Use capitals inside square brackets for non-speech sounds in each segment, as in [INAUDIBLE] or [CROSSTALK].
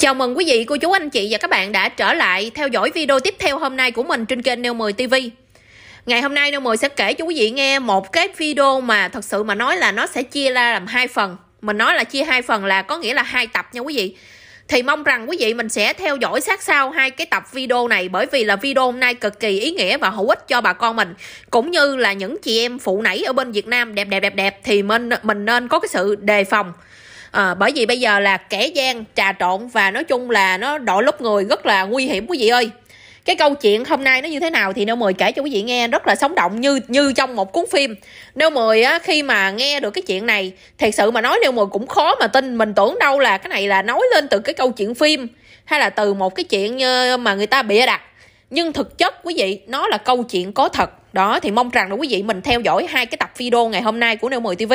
Chào mừng quý vị, cô chú, anh chị và các bạn đã trở lại theo dõi video tiếp theo hôm nay của mình trên kênh Neo 10 TV. Ngày hôm nay Neo 10 sẽ kể cho quý vị nghe một cái video mà thật sự mà nói là nó sẽ chia ra làm hai phần. Mình nói là chia hai phần là có nghĩa là hai tập nha quý vị. Thì mong rằng quý vị mình sẽ theo dõi sát sao hai cái tập video này bởi vì là video hôm nay cực kỳ ý nghĩa và hữu ích cho bà con mình cũng như là những chị em phụ nãy ở bên Việt Nam đẹp đẹp đẹp đẹp thì mình mình nên có cái sự đề phòng à, bởi vì bây giờ là kẻ gian trà trộn và nói chung là nó đội lốt người rất là nguy hiểm quý vị ơi cái câu chuyện hôm nay nó như thế nào thì Nêu Mười kể cho quý vị nghe rất là sống động như như trong một cuốn phim. Nêu Mười á, khi mà nghe được cái chuyện này, thật sự mà nói Nêu Mười cũng khó mà tin. Mình tưởng đâu là cái này là nói lên từ cái câu chuyện phim hay là từ một cái chuyện ờ, mà người ta bịa đặt. Nhưng thực chất quý vị, nó là câu chuyện có thật. Đó thì mong rằng là quý vị mình theo dõi hai cái tập video ngày hôm nay của Nêu Mười TV.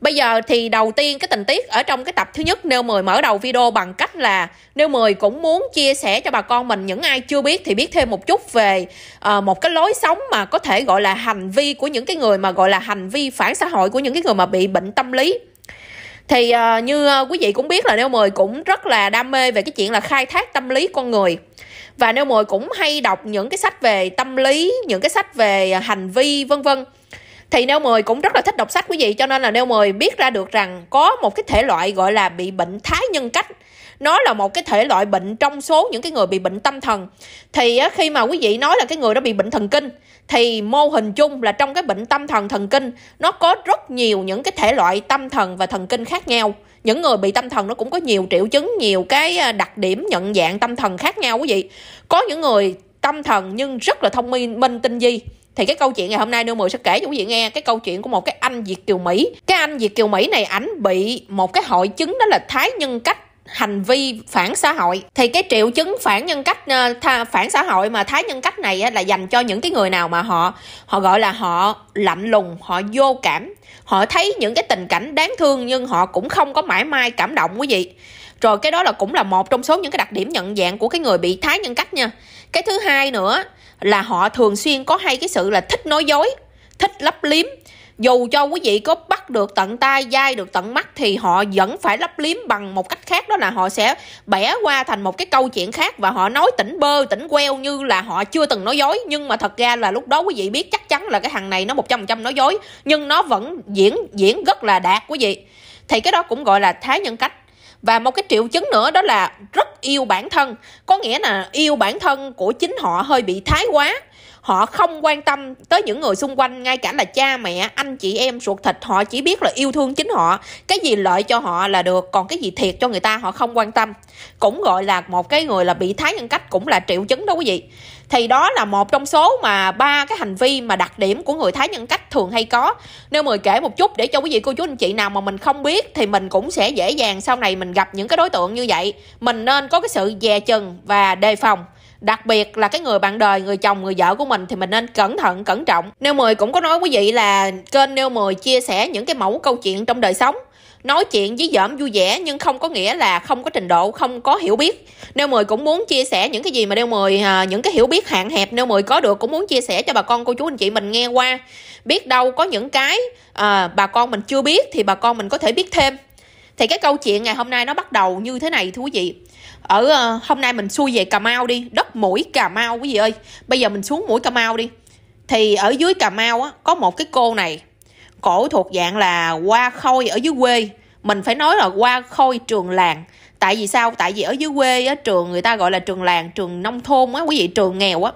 Bây giờ thì đầu tiên cái tình tiết ở trong cái tập thứ nhất nêu 10 mở đầu video bằng cách là nêu 10 cũng muốn chia sẻ cho bà con mình những ai chưa biết thì biết thêm một chút về uh, một cái lối sống mà có thể gọi là hành vi của những cái người mà gọi là hành vi phản xã hội của những cái người mà bị bệnh tâm lý thì uh, như uh, quý vị cũng biết là nêu mười cũng rất là đam mê về cái chuyện là khai thác tâm lý con người và nêu mười cũng hay đọc những cái sách về tâm lý những cái sách về hành vi vân vân thì neo 10 cũng rất là thích đọc sách quý vị cho nên là neo 10 biết ra được rằng có một cái thể loại gọi là bị bệnh thái nhân cách nó là một cái thể loại bệnh trong số những cái người bị bệnh tâm thần thì khi mà quý vị nói là cái người đó bị bệnh thần kinh thì mô hình chung là trong cái bệnh tâm thần thần kinh nó có rất nhiều những cái thể loại tâm thần và thần kinh khác nhau những người bị tâm thần nó cũng có nhiều triệu chứng nhiều cái à, đặc điểm nhận dạng tâm thần khác nhau quý vị có những người tâm thần nhưng rất là thông minh minh tinh di thì cái câu chuyện ngày hôm nay Nương Mười sẽ kể cho quý vị nghe cái câu chuyện của một cái anh Việt Kiều Mỹ cái anh Việt Kiều Mỹ này ảnh bị một cái hội chứng đó là thái nhân cách hành vi phản xã hội thì cái triệu chứng phản nhân cách ờ, phản xã hội mà thái nhân cách này là dành cho những cái người nào mà họ họ gọi là họ lạnh lùng họ vô cảm họ thấy những cái tình cảnh đáng thương nhưng họ cũng không có mãi mai cảm động quý vị rồi cái đó là cũng là một trong số những cái đặc điểm nhận dạng của cái người bị thái nhân cách nha cái thứ hai nữa là họ thường xuyên có hai cái sự là thích nói dối thích lấp liếm dù cho quý vị có bắt được tận tay dai được tận mắt thì họ vẫn phải lấp liếm bằng một cách khác đó là họ sẽ bẻ qua thành một cái câu chuyện khác và họ nói tỉnh bơ tỉnh queo như là họ chưa từng nói dối nhưng mà thật ra là lúc đó quý vị biết chắc chắn là cái thằng này nó một trăm trăm nói dối nhưng nó vẫn diễn diễn rất là đạt quý vị thì cái đó cũng gọi là thái nhân cách và một cái triệu chứng nữa đó là rất yêu bản thân có nghĩa là yêu bản thân của chính họ hơi bị thái quá họ không quan tâm tới những người xung quanh ngay cả là cha mẹ anh chị em ruột thịt họ chỉ biết là yêu thương chính họ cái gì lợi cho họ là được còn cái gì thiệt cho người ta họ không quan tâm cũng gọi là một cái người là bị thái nhân cách cũng là triệu chứng đó quý vị thì đó là một trong số mà ba cái hành vi mà đặc điểm của người thái nhân cách thường hay có nếu mời kể một chút để cho quý vị cô chú anh chị nào mà mình không biết thì mình cũng sẽ dễ dàng sau này mình gặp những cái đối tượng như vậy mình nên có cái sự dè chừng và đề phòng đặc biệt là cái người bạn đời người chồng người vợ của mình thì mình nên cẩn thận cẩn trọng nêu mười cũng có nói quý vị là kênh nêu mười chia sẻ những cái mẫu câu chuyện trong đời sống Nói chuyện với dởm vui vẻ nhưng không có nghĩa là không có trình độ, không có hiểu biết. Nêu 10 cũng muốn chia sẻ những cái gì mà Nêu 10, à, những cái hiểu biết hạn hẹp Nêu 10 có được cũng muốn chia sẻ cho bà con cô chú anh chị mình nghe qua. Biết đâu có những cái à, bà con mình chưa biết thì bà con mình có thể biết thêm. Thì cái câu chuyện ngày hôm nay nó bắt đầu như thế này thưa quý vị. Ở à, hôm nay mình xuôi về Cà Mau đi, đất mũi Cà Mau quý vị ơi. Bây giờ mình xuống mũi Cà Mau đi. Thì ở dưới Cà Mau á, có một cái cô này cổ thuộc dạng là qua khôi ở dưới quê mình phải nói là qua khôi trường làng tại vì sao tại vì ở dưới quê á, trường người ta gọi là trường làng trường nông thôn á quý vị trường nghèo á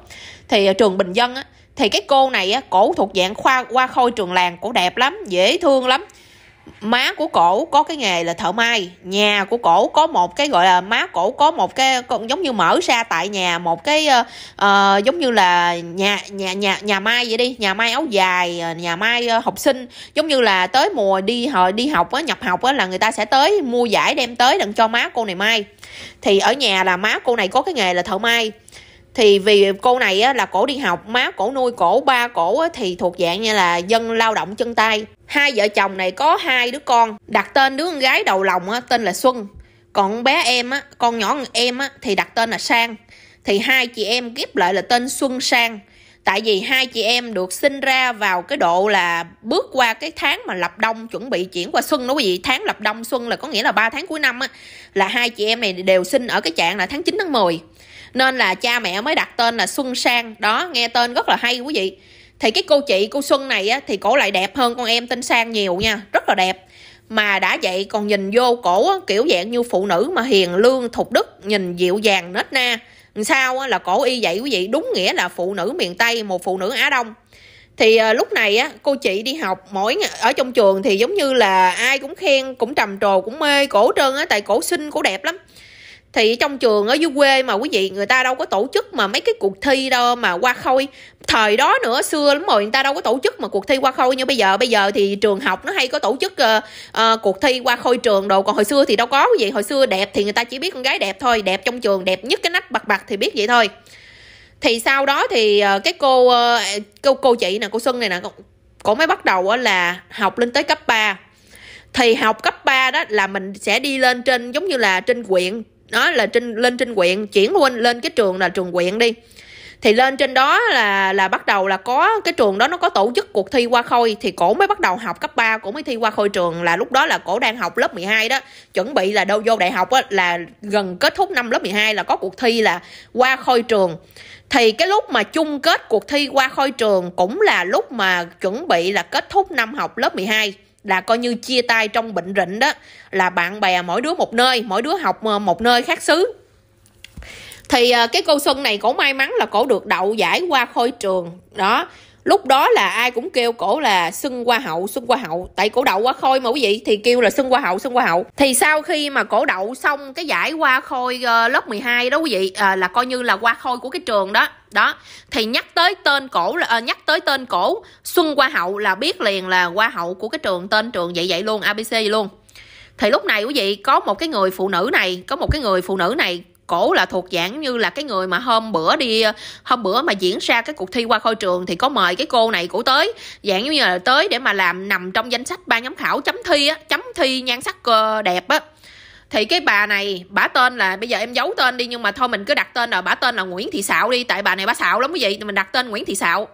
thì à, trường bình dân á thì cái cô này á cổ thuộc dạng khoa qua khôi trường làng cổ đẹp lắm dễ thương lắm má của cổ có cái nghề là thợ may nhà của cổ có một cái gọi là má cổ có một cái giống như mở ra tại nhà một cái uh, giống như là nhà nhà nhà nhà may vậy đi nhà may áo dài ờ, nhà may học sinh giống như là tới mùa đi hồi đi học á nhập học á là người ta sẽ tới mua giải đem tới đặng cho má cô này may thì ở nhà là má cô này có cái nghề là thợ may thì vì cô này á, là cổ đi học má cổ nuôi cổ ba cổ á, thì thuộc dạng như là dân lao động chân tay hai vợ chồng này có hai đứa con đặt tên đứa con gái đầu lòng á, tên là xuân còn bé em á con nhỏ em á thì đặt tên là sang thì hai chị em ghép lại là tên xuân sang tại vì hai chị em được sinh ra vào cái độ là bước qua cái tháng mà lập đông chuẩn bị chuyển qua xuân đó quý vị tháng lập đông xuân là có nghĩa là 3 tháng cuối năm á là hai chị em này đều sinh ở cái trạng là tháng 9 tháng 10 nên là cha mẹ mới đặt tên là xuân sang đó nghe tên rất là hay quý vị thì cái cô chị cô xuân này á, thì cổ lại đẹp hơn con em tinh sang nhiều nha rất là đẹp mà đã vậy còn nhìn vô cổ á, kiểu dạng như phụ nữ mà hiền lương thục đức nhìn dịu dàng nết na sao á, là cổ y vậy quý vị đúng nghĩa là phụ nữ miền tây một phụ nữ á đông thì à, lúc này á cô chị đi học mỗi ở trong trường thì giống như là ai cũng khen cũng trầm trồ cũng mê cổ trơn á tại cổ xinh cổ đẹp lắm thì trong trường ở dưới quê mà quý vị người ta đâu có tổ chức mà mấy cái cuộc thi đâu mà qua khôi thời đó nữa xưa lắm rồi người ta đâu có tổ chức mà cuộc thi qua khôi như bây giờ bây giờ thì trường học nó hay có tổ chức uh, uh, cuộc thi qua khôi trường đồ còn hồi xưa thì đâu có quý vị hồi xưa đẹp thì người ta chỉ biết con gái đẹp thôi đẹp trong trường đẹp nhất cái nách bạc bạc thì biết vậy thôi thì sau đó thì uh, cái cô uh, cô cô chị nè cô xuân này nè cổ mới bắt đầu là học lên tới cấp 3 thì học cấp 3 đó là mình sẽ đi lên trên giống như là trên quyện đó là trên lên trên quyện chuyển huynh lên cái trường là trường quyện đi thì lên trên đó là là bắt đầu là có cái trường đó nó có tổ chức cuộc thi qua khôi thì cổ mới bắt đầu học cấp 3 cổ mới thi qua khôi trường là lúc đó là cổ đang học lớp 12 đó chuẩn bị là đâu vô đại học á, là gần kết thúc năm lớp 12 là có cuộc thi là qua khôi trường thì cái lúc mà chung kết cuộc thi qua khôi trường cũng là lúc mà chuẩn bị là kết thúc năm học lớp 12 là coi như chia tay trong bệnh rịnh đó là bạn bè mỗi đứa một nơi mỗi đứa học ờ, một nơi khác xứ thì ờ, cái cô xuân này cổ may mắn là cổ được đậu giải qua khôi trường đó lúc đó là ai cũng kêu cổ là xuân qua hậu xuân qua hậu tại cổ đậu qua khôi mà quý vị thì kêu là xuân qua hậu xuân qua hậu thì sau khi mà cổ đậu xong cái giải qua khôi uh, lớp 12 đó quý vị à, là coi như là qua khôi của cái trường đó đó thì nhắc tới tên cổ là à, nhắc tới tên cổ xuân qua hậu là biết liền là qua hậu của cái trường tên trường vậy vậy luôn abc vậy luôn thì lúc này quý vị có một cái người phụ nữ này có một cái người phụ nữ này cổ là thuộc dạng như là cái người mà hôm bữa đi hôm bữa mà diễn ra cái cuộc thi qua khôi trường thì có mời cái cô này cổ tới dạng như là tới để mà làm nằm trong danh sách ban giám khảo chấm thi á chấm thi nhan sắc ờ, đẹp á thì cái bà này bả tên là bây giờ em giấu tên đi nhưng mà thôi mình cứ đặt tên là bả tên là Nguyễn Thị Sạo đi tại bà này bả xạo lắm quý vị mình đặt tên Nguyễn Thị Sạo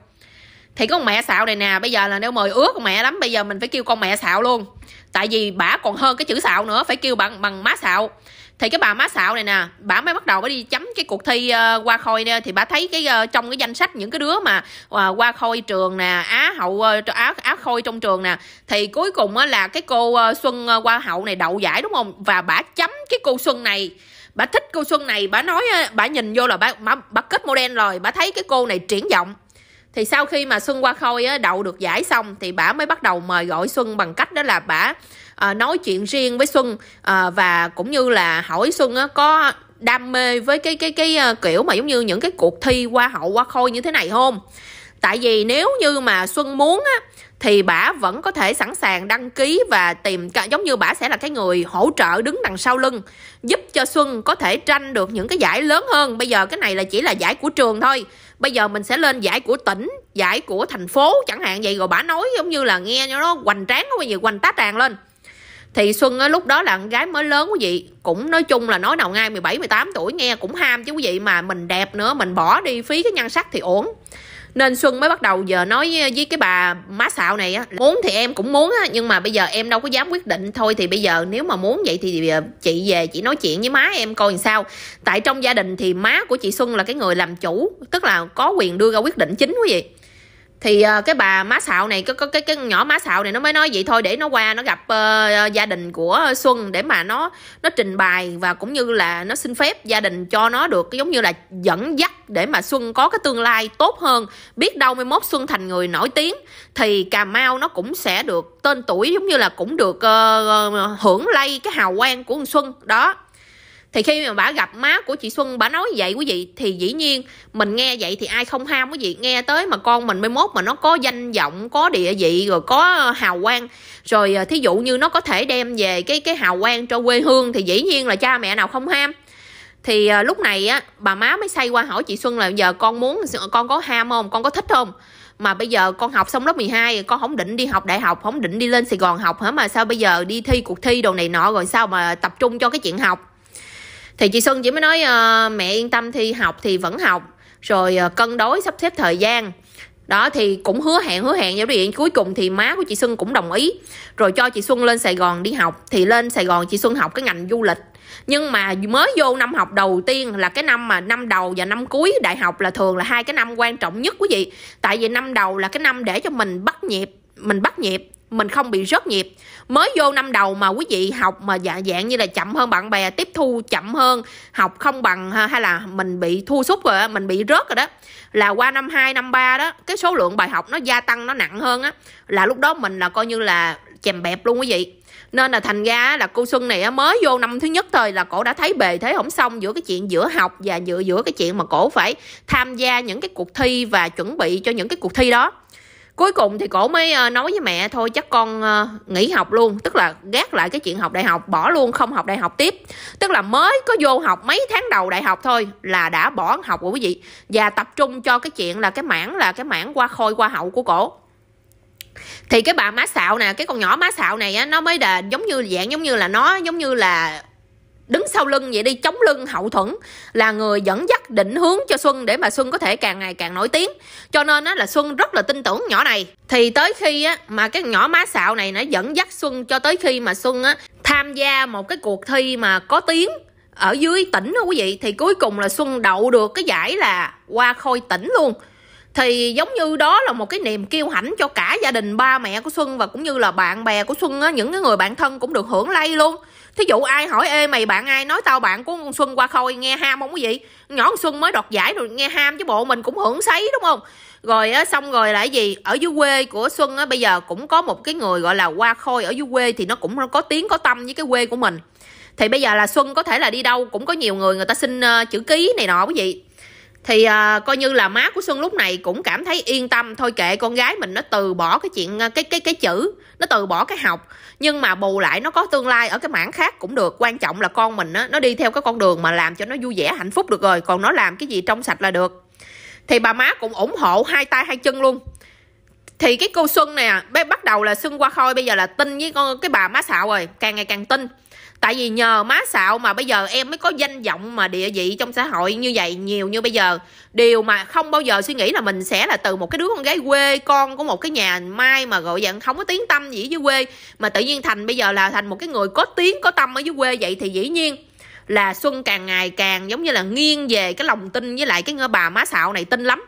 thì con mẹ xạo này nè bây giờ là nếu mời ước con mẹ lắm bây giờ mình phải kêu con mẹ xạo luôn tại vì bả còn hơn cái chữ xạo nữa phải kêu bằng bằng má xạo thì cái bà má xạo này nè bà mới bắt đầu mới đi chấm cái cuộc thi uh, ờ, qua khôi nè thì bà thấy cái uh, trong cái danh sách những cái đứa mà uh, ờ, qua khôi trường nè á hậu uh, á, á khôi trong trường nè thì cuối cùng uh, là cái cô uh, xuân uh, qua hậu này đậu giải đúng không và bà chấm cái cô xuân này bà thích cô xuân này bà nói bà nhìn vô là bà bà, bà kết model rồi bà thấy cái cô này triển vọng thì sau khi mà xuân qua khôi á, đậu được giải xong thì bà mới bắt đầu mời gọi xuân bằng cách đó là bà Ờ, nói chuyện riêng với Xuân ờ, và cũng như là hỏi Xuân có đam mê với cái cái cái ờ, kiểu mà giống như những cái cuộc thi hoa hậu hoa khôi như thế này không? Tại vì nếu như mà Xuân muốn á thì bả vẫn có thể sẵn sàng đăng ký và tìm giống như bả sẽ là cái người hỗ trợ đứng đằng sau lưng giúp cho Xuân có thể tranh được những cái giải lớn hơn. Bây giờ cái này là chỉ là giải của trường thôi. Bây giờ mình sẽ lên giải của tỉnh, giải của thành phố chẳng hạn vậy rồi bả nói giống như là nghe nó hoành tráng quá gì hoành tá tràn lên thì Xuân á, lúc đó là con gái mới lớn quý vị cũng nói chung là nói nào ngay 17 18 tuổi nghe cũng ham chứ quý vị mà mình đẹp nữa mình bỏ đi phí cái nhan sắc thì ổn nên Xuân mới bắt đầu giờ nói với cái bà má xạo này á muốn thì em cũng muốn á nhưng mà bây giờ em đâu có dám quyết định thôi thì bây giờ nếu mà muốn vậy thì chị về chị nói chuyện với má em coi làm sao tại trong gia đình thì má của chị Xuân là cái người làm chủ tức là có quyền đưa ra quyết định chính quý vị thì uh, cái bà má xạo này có cái, cái cái nhỏ má xạo này nó mới nói vậy thôi để nó qua nó gặp uh, gia đình của xuân để mà nó nó trình bày và cũng như là nó xin phép gia đình cho nó được giống như là dẫn dắt để mà xuân có cái tương lai tốt hơn biết đâu mai mốt xuân thành người nổi tiếng thì cà mau nó cũng sẽ được tên tuổi giống như là cũng được uh, hưởng lây cái hào quang của xuân đó thì khi mà bà gặp má của chị Xuân bà nói vậy quý vị thì dĩ nhiên mình nghe vậy thì ai không ham quý vị nghe tới mà con mình mới mốt mà nó có danh vọng có địa vị rồi có hào quang rồi à, thí dụ như nó có thể đem về cái cái hào quang cho quê hương thì dĩ nhiên là cha mẹ nào không ham thì à, lúc này á bà má mới say qua hỏi chị Xuân là giờ con muốn con có ham không con có thích không mà bây giờ con học xong lớp 12 con không định đi học đại học không định đi lên Sài Gòn học hả mà sao bây giờ đi thi cuộc thi đồ này nọ rồi sao mà tập trung cho cái chuyện học thì chị xuân chỉ mới nói uh, mẹ yên tâm thi học thì vẫn học rồi uh, cân đối sắp xếp thời gian đó thì cũng hứa hẹn hứa hẹn giáo điện cuối cùng thì má của chị xuân cũng đồng ý rồi cho chị xuân lên sài gòn đi học thì lên sài gòn chị xuân học cái ngành du lịch nhưng mà mới vô năm học đầu tiên là cái năm mà năm đầu và năm cuối đại học là thường là hai cái năm quan trọng nhất quý vị tại vì năm đầu là cái năm để cho mình bắt nhịp mình bắt nhịp mình không bị rớt nhịp mới vô năm đầu mà quý vị học mà dạ dạng như là chậm hơn bạn bè tiếp thu chậm hơn học không bằng hay là mình bị thu sút rồi mình bị rớt rồi đó là qua năm 2, năm 3 đó cái số lượng bài học nó gia tăng nó nặng hơn á là lúc đó mình là coi như là chèm bẹp luôn quý vị nên là thành ra là cô xuân này mới vô năm thứ nhất thôi là cổ đã thấy bề thế không xong giữa cái chuyện giữa học và giữa giữa cái chuyện mà cổ phải tham gia những cái cuộc thi và chuẩn bị cho những cái cuộc thi đó cuối cùng thì cổ mới ờ, nói với mẹ thôi chắc con ờ, nghỉ học luôn tức là gác lại cái chuyện học đại học bỏ luôn không học đại học tiếp tức là mới có vô học mấy tháng đầu đại học thôi là đã bỏ học của quý vị và tập trung cho cái chuyện là cái mảng là cái mảng qua khôi qua hậu của cổ thì cái bà má xạo nè cái con nhỏ má xạo này á nó mới đà giống như dạng giống như là nó giống như là đứng sau lưng vậy đi chống lưng hậu thuẫn là người dẫn dắt định hướng cho xuân để mà xuân có thể càng ngày càng nổi tiếng cho nên á, là xuân rất là tin tưởng nhỏ này thì tới khi á, mà cái nhỏ má xạo này nó dẫn dắt xuân cho tới khi mà xuân á, tham gia một cái cuộc thi mà có tiếng ở dưới tỉnh đó quý vị thì cuối cùng là xuân đậu được cái giải là qua khôi tỉnh luôn thì giống như đó là một cái niềm kiêu hãnh cho cả gia đình ba mẹ của xuân và cũng như là bạn bè của xuân á những cái người bạn thân cũng được hưởng lây luôn thí dụ ai hỏi ê mày bạn ai nói tao bạn của con xuân qua khôi nghe ham không cái gì nhỏ con xuân mới đoạt giải rồi nghe ham chứ bộ mình cũng hưởng sấy đúng không rồi á, xong rồi lại gì ở dưới quê của xuân á, bây giờ cũng có một cái người gọi là qua khôi ở dưới quê thì nó cũng có tiếng có tâm với cái quê của mình thì bây giờ là xuân có thể là đi đâu cũng có nhiều người người ta xin uh, chữ ký này nọ quý vị thì à, coi như là má của xuân lúc này cũng cảm thấy yên tâm thôi kệ con gái mình nó từ bỏ cái chuyện à, cái cái cái chữ nó từ bỏ cái học nhưng mà bù lại nó có tương lai ở cái mảng khác cũng được quan trọng là con mình á, nó đi theo cái con đường mà làm cho nó vui vẻ hạnh phúc được rồi còn nó làm cái gì trong sạch là được thì bà má cũng ủng hộ hai tay hai chân luôn thì cái cô xuân nè bắt đầu là xuân qua khôi bây giờ là tin với con cái bà má xạo rồi càng ngày càng tin tại vì nhờ má xạo mà bây giờ em mới có danh vọng mà địa vị trong xã hội như vậy nhiều như bây giờ điều mà không bao giờ suy nghĩ là mình sẽ là từ một cái đứa con gái quê con của một cái nhà mai mà gọi dạng không có tiếng tâm gì dưới quê mà tự nhiên thành bây giờ là thành một cái người có tiếng có tâm ở dưới quê vậy thì dĩ nhiên là xuân càng ngày càng giống như là nghiêng về cái lòng tin với lại cái bà má xạo này tin lắm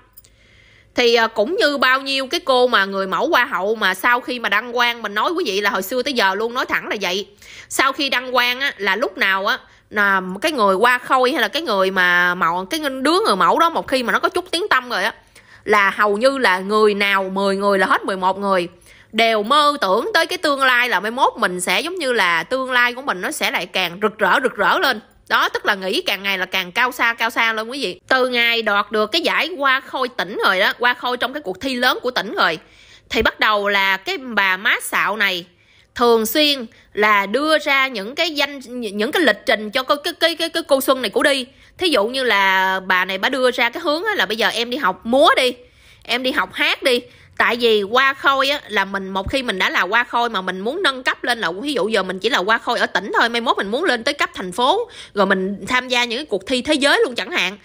thì à, cũng như bao nhiêu cái cô mà người mẫu hoa hậu mà sau khi mà đăng quang mình nói quý vị là hồi xưa tới giờ luôn nói thẳng là vậy sau khi đăng quang á là lúc nào á là cái người qua khôi hay là cái người mà mẫu cái đứa người mẫu đó một khi mà nó có chút tiếng tâm rồi á là hầu như là người nào 10 người là hết 11 người đều mơ tưởng tới cái tương lai là mai mốt mình sẽ giống như là tương lai của mình nó sẽ lại càng rực rỡ rực rỡ lên đó tức là nghĩ càng ngày là càng cao xa cao xa luôn quý vị từ ngày đoạt được cái giải qua khôi tỉnh rồi đó qua khôi trong cái cuộc thi lớn của tỉnh rồi thì bắt đầu là cái bà má xạo này thường xuyên là đưa ra những cái danh những cái lịch trình cho cái cái cái cái, cái cô xuân này của đi thí dụ như là bà này bà đưa ra cái hướng là bây giờ em đi học múa đi em đi học hát đi tại vì qua khôi á là mình một khi mình đã là qua khôi mà mình muốn nâng cấp lên là ví dụ giờ mình chỉ là qua khôi ở tỉnh thôi mai mốt mình muốn lên tới cấp thành phố rồi mình tham gia những cái cuộc thi thế giới luôn chẳng hạn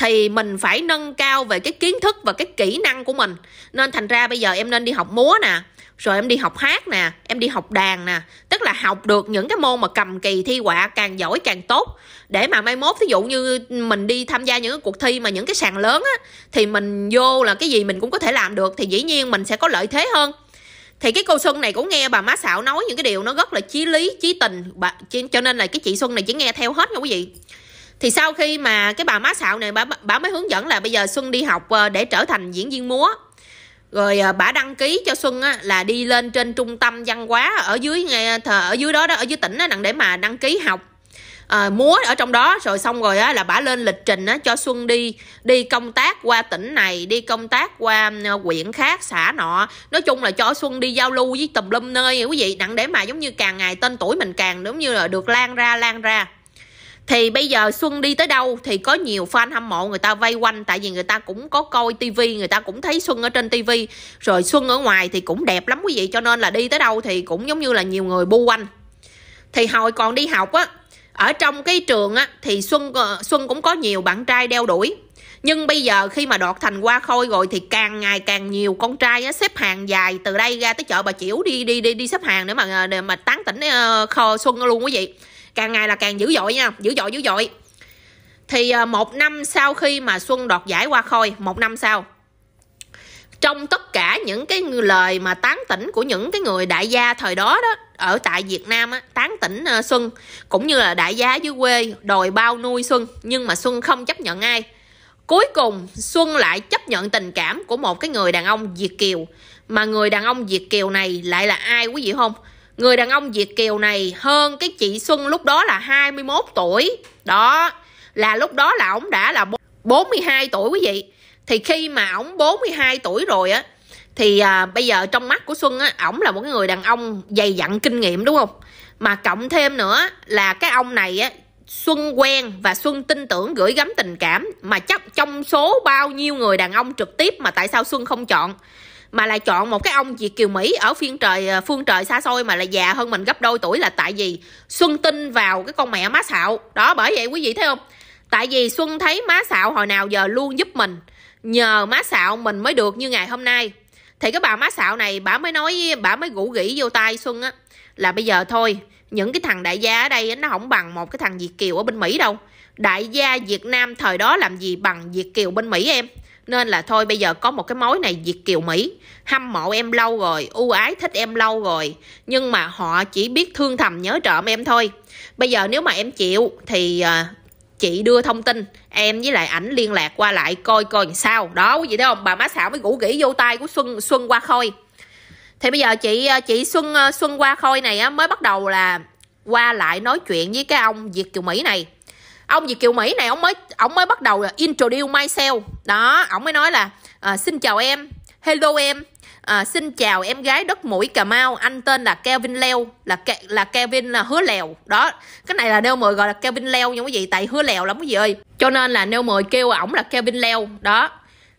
thì mình phải nâng cao về cái kiến thức và cái kỹ năng của mình nên thành ra bây giờ em nên đi học múa nè rồi em đi học hát nè em đi học đàn nè tức là học được những cái môn mà cầm kỳ thi họa càng giỏi càng tốt để mà mai mốt ví dụ như mình đi tham gia những cái cuộc thi mà những cái sàn lớn á thì mình vô là cái gì mình cũng có thể làm được thì dĩ nhiên mình sẽ có lợi thế hơn thì cái cô xuân này cũng nghe bà má xạo nói những cái điều nó rất là chí lý chí tình bà, cho nên là cái chị xuân này chỉ nghe theo hết nha quý vị thì sau khi mà cái bà má xạo này bà, bà mới hướng dẫn là bây giờ xuân đi học ờ, để trở thành diễn viên múa rồi ờ, bà đăng ký cho xuân á, là đi lên trên trung tâm văn hóa ở dưới nghe thờ ở dưới đó đó ở dưới tỉnh á, để mà đăng ký học à, múa ở trong đó rồi xong rồi á, là bà lên lịch trình á, cho Xuân đi đi công tác qua tỉnh này đi công tác qua huyện khác xã nọ nói chung là cho Xuân đi giao lưu với tùm lum nơi quý vị đặng để mà giống như càng ngày tên tuổi mình càng giống như là được lan ra lan ra thì bây giờ xuân đi tới đâu thì có nhiều fan hâm mộ người ta vây quanh tại vì người ta cũng có coi tivi người ta cũng thấy xuân ở trên tivi rồi xuân ở ngoài thì cũng đẹp lắm quý vị cho nên là đi tới đâu thì cũng giống như là nhiều người bu quanh thì hồi còn đi học á ở trong cái trường á thì xuân ờ, xuân cũng có nhiều bạn trai đeo đuổi nhưng bây giờ khi mà đọt thành qua khôi rồi thì càng ngày càng nhiều con trai á, xếp hàng dài từ đây ra tới chợ bà chiểu đi đi đi đi xếp hàng để mà ờ, để mà tán tỉnh ờ, kho xuân luôn quý vị càng ngày là càng dữ dội nha dữ dội dữ dội thì à, một năm sau khi mà xuân đoạt giải qua khôi một năm sau trong tất cả những cái lời mà tán tỉnh của những cái người đại gia thời đó đó ở tại Việt Nam á, tán tỉnh à, Xuân cũng như là đại gia dưới quê đòi bao nuôi Xuân nhưng mà Xuân không chấp nhận ai cuối cùng Xuân lại chấp nhận tình cảm của một cái người đàn ông Việt kiều mà người đàn ông Việt kiều này lại là ai quý vị không người đàn ông Việt Kiều này hơn cái chị Xuân lúc đó là 21 tuổi. Đó, là lúc đó là ổng đã là 42 tuổi quý vị. Thì khi mà ổng 42 tuổi rồi á thì à, bây giờ trong mắt của Xuân á ổng là một cái người đàn ông dày dặn kinh nghiệm đúng không? Mà cộng thêm nữa là cái ông này á Xuân quen và Xuân tin tưởng gửi gắm tình cảm mà chắc trong số bao nhiêu người đàn ông trực tiếp mà tại sao Xuân không chọn mà lại chọn một cái ông Việt kiều Mỹ ở phiên trời ờ, phương trời xa xôi mà lại già hơn mình gấp đôi tuổi là tại vì Xuân tin vào cái con mẹ má xạo đó bởi vậy quý vị thấy không tại vì Xuân thấy má xạo hồi nào giờ luôn giúp mình nhờ má xạo mình mới được như ngày hôm nay thì cái bà má xạo này bà mới nói bà mới gũ gỉ vô tay Xuân á là bây giờ thôi những cái thằng đại gia ở đây nó không bằng một cái thằng Việt kiều ở bên Mỹ đâu đại gia Việt Nam thời đó làm gì bằng Việt kiều bên Mỹ em nên là thôi bây giờ có một cái mối này Việt Kiều Mỹ hâm mộ em lâu rồi ưu ái thích em lâu rồi nhưng mà họ chỉ biết thương thầm nhớ trộm em thôi bây giờ nếu mà em chịu thì uh, chị đưa thông tin em với lại ảnh liên lạc qua lại coi coi làm sao đó quý vị thấy không bà má xảo mới gũ gỉ vô tay của xuân xuân qua khôi thì bây giờ chị ờ, chị xuân ờ, xuân qua khôi này á, mới bắt đầu là qua lại nói chuyện với cái ông việt kiều mỹ này ông gì Kiều Mỹ này ông mới ông mới bắt đầu introduce myself đó ông mới nói là à, xin chào em hello em à, xin chào em gái đất mũi Cà Mau anh tên là Kevin Leo là Ke- là Kevin là hứa lèo đó cái này là nêu mời gọi là Kevin Leo nha quý vị tại hứa lèo lắm quý vị ơi cho nên là nêu mời kêu ổng là Kevin Leo đó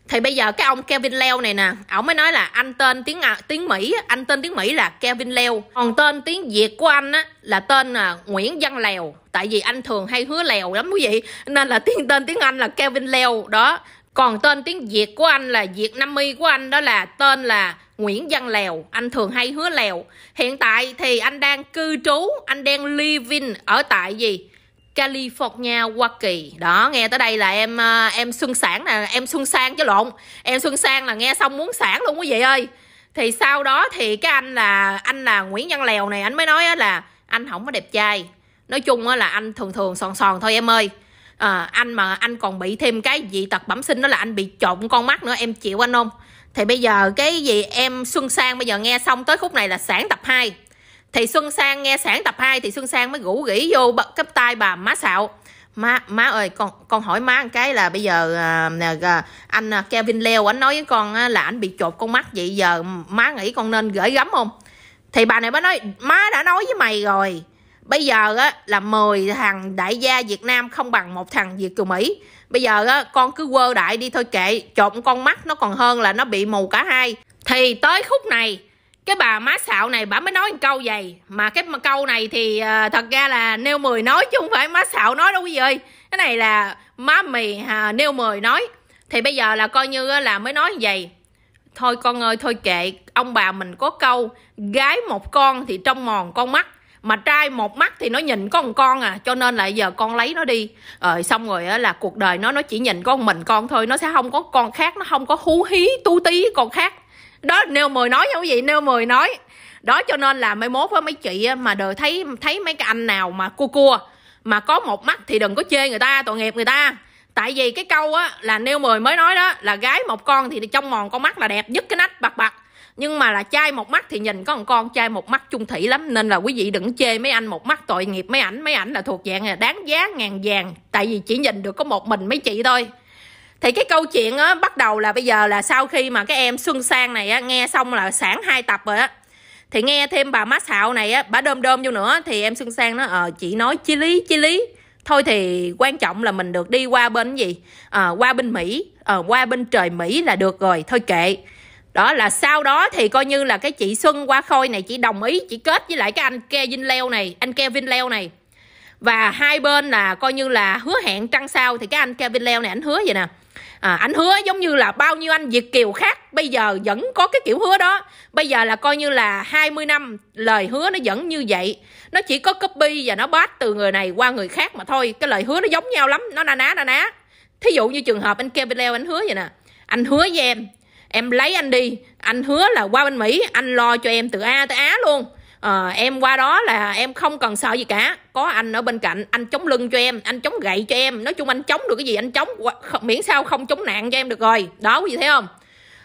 thì bây giờ cái ông Kevin Leo này nè ổng mới nói là anh tên tiếng tiếng Mỹ anh tên tiếng Mỹ là Kevin Leo còn tên tiếng Việt của anh á là tên là Nguyễn Văn Lèo tại vì anh thường hay hứa lèo lắm quý vị nên là tiếng tên tiếng Anh là Kevin Leo đó còn tên tiếng Việt của anh là Việt Nam Mi của anh đó là tên là Nguyễn Văn Lèo anh thường hay hứa lèo hiện tại thì anh đang cư trú anh đang living ở tại gì California Hoa Kỳ đó nghe tới đây là em ờ, em xuân sản nè em xuân sang chứ lộn em xuân sang là nghe xong muốn sản luôn quý vị ơi thì sau đó thì cái anh là anh là Nguyễn Văn Lèo này anh mới nói là anh không có đẹp trai nói chung là anh thường thường sòn sòn thôi em ơi à, anh mà anh còn bị thêm cái dị tật bẩm sinh đó là anh bị trộn con mắt nữa em chịu anh không thì bây giờ cái gì em xuân sang bây giờ nghe xong tới khúc này là sản tập 2 thì xuân sang nghe sản tập 2 thì xuân sang mới gũ gỉ vô bật cấp tay bà má xạo má má ơi con con hỏi má một cái là bây giờ à, à anh à, Kevin Leo anh nói với con à, là anh bị chột con mắt vậy giờ má nghĩ con nên gửi gắm không thì bà này mới nói má đã nói với mày rồi bây giờ á, là 10 thằng đại gia Việt Nam không bằng một thằng Việt kiều Mỹ bây giờ á, con cứ quơ đại đi thôi kệ chột con mắt nó còn hơn là nó bị mù cả hai thì tới khúc này cái bà má xạo này bà mới nói một câu vậy mà cái câu này thì uh, thật ra là nêu mười nói chứ không phải má xạo nói đâu quý vị ơi cái này là má mì uh, nêu mười nói thì bây giờ là coi như là mới nói như vậy thôi con ơi thôi kệ ông bà mình có câu gái một con thì trong mòn con mắt mà trai một mắt thì nó nhìn có một con à cho nên là giờ con lấy nó đi rồi ờ, xong rồi á là cuộc đời nó nó chỉ nhìn có một mình con thôi nó sẽ không có con khác nó không có hú hí tu tí con khác đó nêu mười nói nha quý vị nêu mười nói đó cho nên là mấy mốt với mấy chị mà đời thấy thấy mấy cái anh nào mà cua cua mà có một mắt thì đừng có chê người ta tội nghiệp người ta tại vì cái câu á là nêu mười mới nói đó là gái một con thì trong mòn con mắt là đẹp nhất cái nách bạc bạc nhưng mà là trai một mắt thì nhìn có một con trai một mắt chung thủy lắm nên là quý vị đừng chê mấy anh một mắt tội nghiệp mấy ảnh mấy ảnh là thuộc dạng là đáng giá ngàn vàng tại vì chỉ nhìn được có một mình mấy chị thôi thì cái câu chuyện á bắt đầu là bây giờ là sau khi mà cái em xuân sang này á nghe xong là sáng hai tập rồi á thì nghe thêm bà má xạo này á bà đơm đơm vô nữa thì em xuân sang nó ờ chị nói chi lý chi lý thôi thì quan trọng là mình được đi qua bên gì à, qua bên mỹ à, qua bên trời mỹ là được rồi thôi kệ đó là sau đó thì coi như là cái chị xuân qua khôi này chị đồng ý chị kết với lại cái anh kevin leo này anh kevin leo này và hai bên là coi như là hứa hẹn trăng sao thì cái anh kevin leo này anh hứa vậy nè à, anh hứa giống như là bao nhiêu anh việt kiều khác bây giờ vẫn có cái kiểu hứa đó bây giờ là coi như là 20 năm lời hứa nó vẫn như vậy nó chỉ có copy và nó bát từ người này qua người khác mà thôi cái lời hứa nó giống nhau lắm nó na ná na ná thí dụ như trường hợp anh Kevin Leo anh hứa vậy nè anh hứa với em em lấy anh đi anh hứa là qua bên mỹ anh lo cho em từ a tới á luôn à, em qua đó là em không cần sợ gì cả có anh ở bên cạnh anh chống lưng cho em anh chống gậy cho em nói chung anh chống được cái gì anh chống miễn sao không chống nạn cho em được rồi đó quý vị thấy không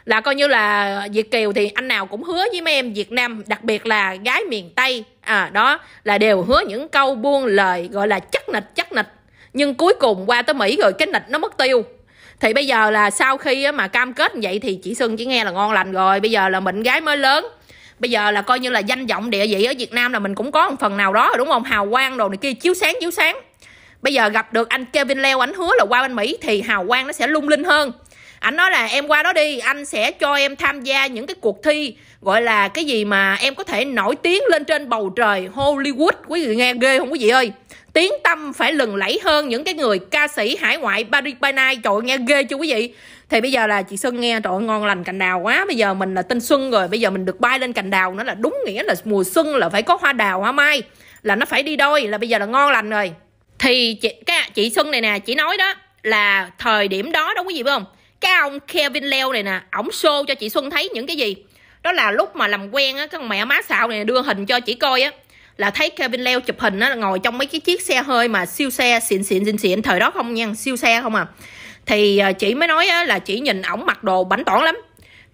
là coi như là Việt Kiều thì anh nào cũng hứa với mấy em Việt Nam đặc biệt là gái miền Tây à đó là đều hứa những câu buông lời gọi là chắc nịch chắc nịch nhưng cuối cùng qua tới Mỹ rồi cái nịch nó mất tiêu thì bây giờ là sau khi mà cam kết như vậy thì chị Xuân chỉ nghe là ngon lành rồi bây giờ là mình gái mới lớn bây giờ là coi như là danh vọng địa vị ở Việt Nam là mình cũng có một phần nào đó đúng không hào quang đồ này kia chiếu sáng chiếu sáng bây giờ gặp được anh Kevin Leo ảnh hứa là qua bên Mỹ thì hào quang nó sẽ lung linh hơn ảnh nói là em qua đó đi anh sẽ cho em tham gia những cái cuộc thi gọi là cái gì mà em có thể nổi tiếng lên trên bầu trời Hollywood quý vị nghe ghê không quý vị ơi tiếng tâm phải lừng lẫy hơn những cái người ca sĩ hải ngoại Paris by night trời nghe ghê chưa quý vị thì bây giờ là chị Xuân nghe trời ơi ngon lành cành đào quá bây giờ mình là tinh Xuân rồi bây giờ mình được bay lên cành đào nó là đúng nghĩa là mùa xuân là phải có hoa đào hoa mai là nó phải đi đôi là bây giờ là ngon lành rồi thì chị cái chị Xuân này nè chị nói đó là thời điểm đó đó quý gì phải không cái ông Kevin Leo này nè ổng show cho chị Xuân thấy những cái gì đó là lúc mà làm quen á cái mẹ má xạo này đưa hình cho chị coi á là thấy Kevin Leo chụp hình á ngồi trong mấy cái chiếc xe hơi mà siêu xe xịn xịn xịn xịn thời đó không nha siêu xe không à thì ờ, chị mới nói là chị nhìn ổng mặc đồ bánh tỏn lắm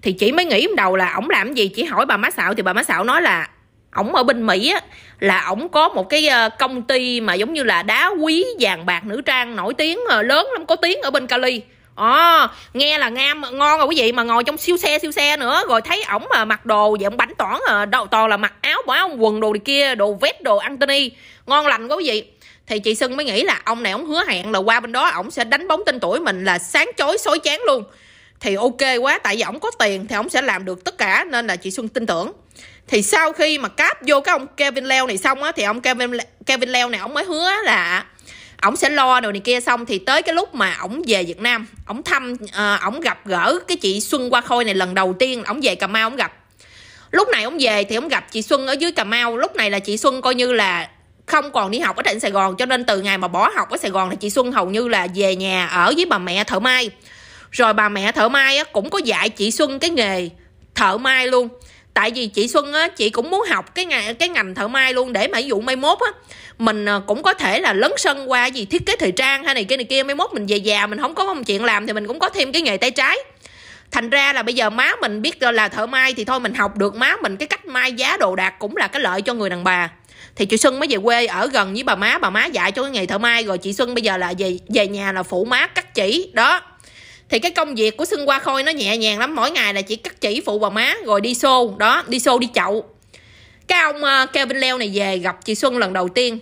thì chị mới nghĩ đầu là ổng làm gì chị hỏi bà má xạo thì bà má xạo nói là ổng ở bên mỹ á là ổng có một cái ờ, công ty mà giống như là đá quý vàng bạc nữ trang nổi tiếng ờ, lớn lắm có tiếng ở bên cali à, nghe là ngam ngon rồi quý vị mà ngồi trong siêu xe siêu xe nữa rồi thấy ổng mà mặc đồ dạng bánh toản à, đâu toàn là mặc áo bỏ áo quần đồ này kia đồ vest đồ antony ngon lành quá quý vị thì chị Sưng mới nghĩ là ông này ông hứa hẹn là qua bên đó ông sẽ đánh bóng tên tuổi mình là sáng chói sói chán luôn thì ok quá tại vì ông có tiền thì ông sẽ làm được tất cả nên là chị Xuân tin tưởng thì sau khi mà cáp vô cái ông Kevin Leo này xong á thì ông Kevin Kevin Leo này ông mới hứa là ổng sẽ lo đồ này kia xong thì tới cái lúc mà ổng về Việt Nam ổng thăm ờ, ổng uh, gặp gỡ cái chị Xuân Qua Khôi này lần đầu tiên ổng về Cà Mau ổng gặp lúc này ổng về thì ổng gặp chị Xuân ở dưới Cà Mau lúc này là chị Xuân coi như là không còn đi học ở trên Sài Gòn cho nên từ ngày mà bỏ học ở Sài Gòn thì chị Xuân hầu như là về nhà ở với bà mẹ thợ may rồi bà mẹ thợ may cũng có dạy chị Xuân cái nghề thợ may luôn tại vì chị Xuân á, chị cũng muốn học cái ngành cái ngành thợ may luôn để mà ví dụ mai mốt á mình à, cũng có thể là lấn sân qua gì thiết kế thời trang hay này kia này kia mai mốt mình về già mình không có công chuyện làm thì mình cũng có thêm cái nghề tay trái thành ra là bây giờ má mình biết là thợ may thì thôi mình học được má mình cái cách may giá đồ đạc cũng là cái lợi cho người đàn bà thì chị xuân mới về quê ở gần với bà má bà má dạy cho cái nghề thợ may rồi chị xuân bây giờ là về về nhà là phụ má cắt chỉ đó thì cái công việc của xuân qua khôi nó nhẹ nhàng lắm mỗi ngày là chỉ cắt chỉ phụ bà má rồi đi xô đó đi xô đi chậu cái ông ờ, kevin leo này về gặp chị xuân lần đầu tiên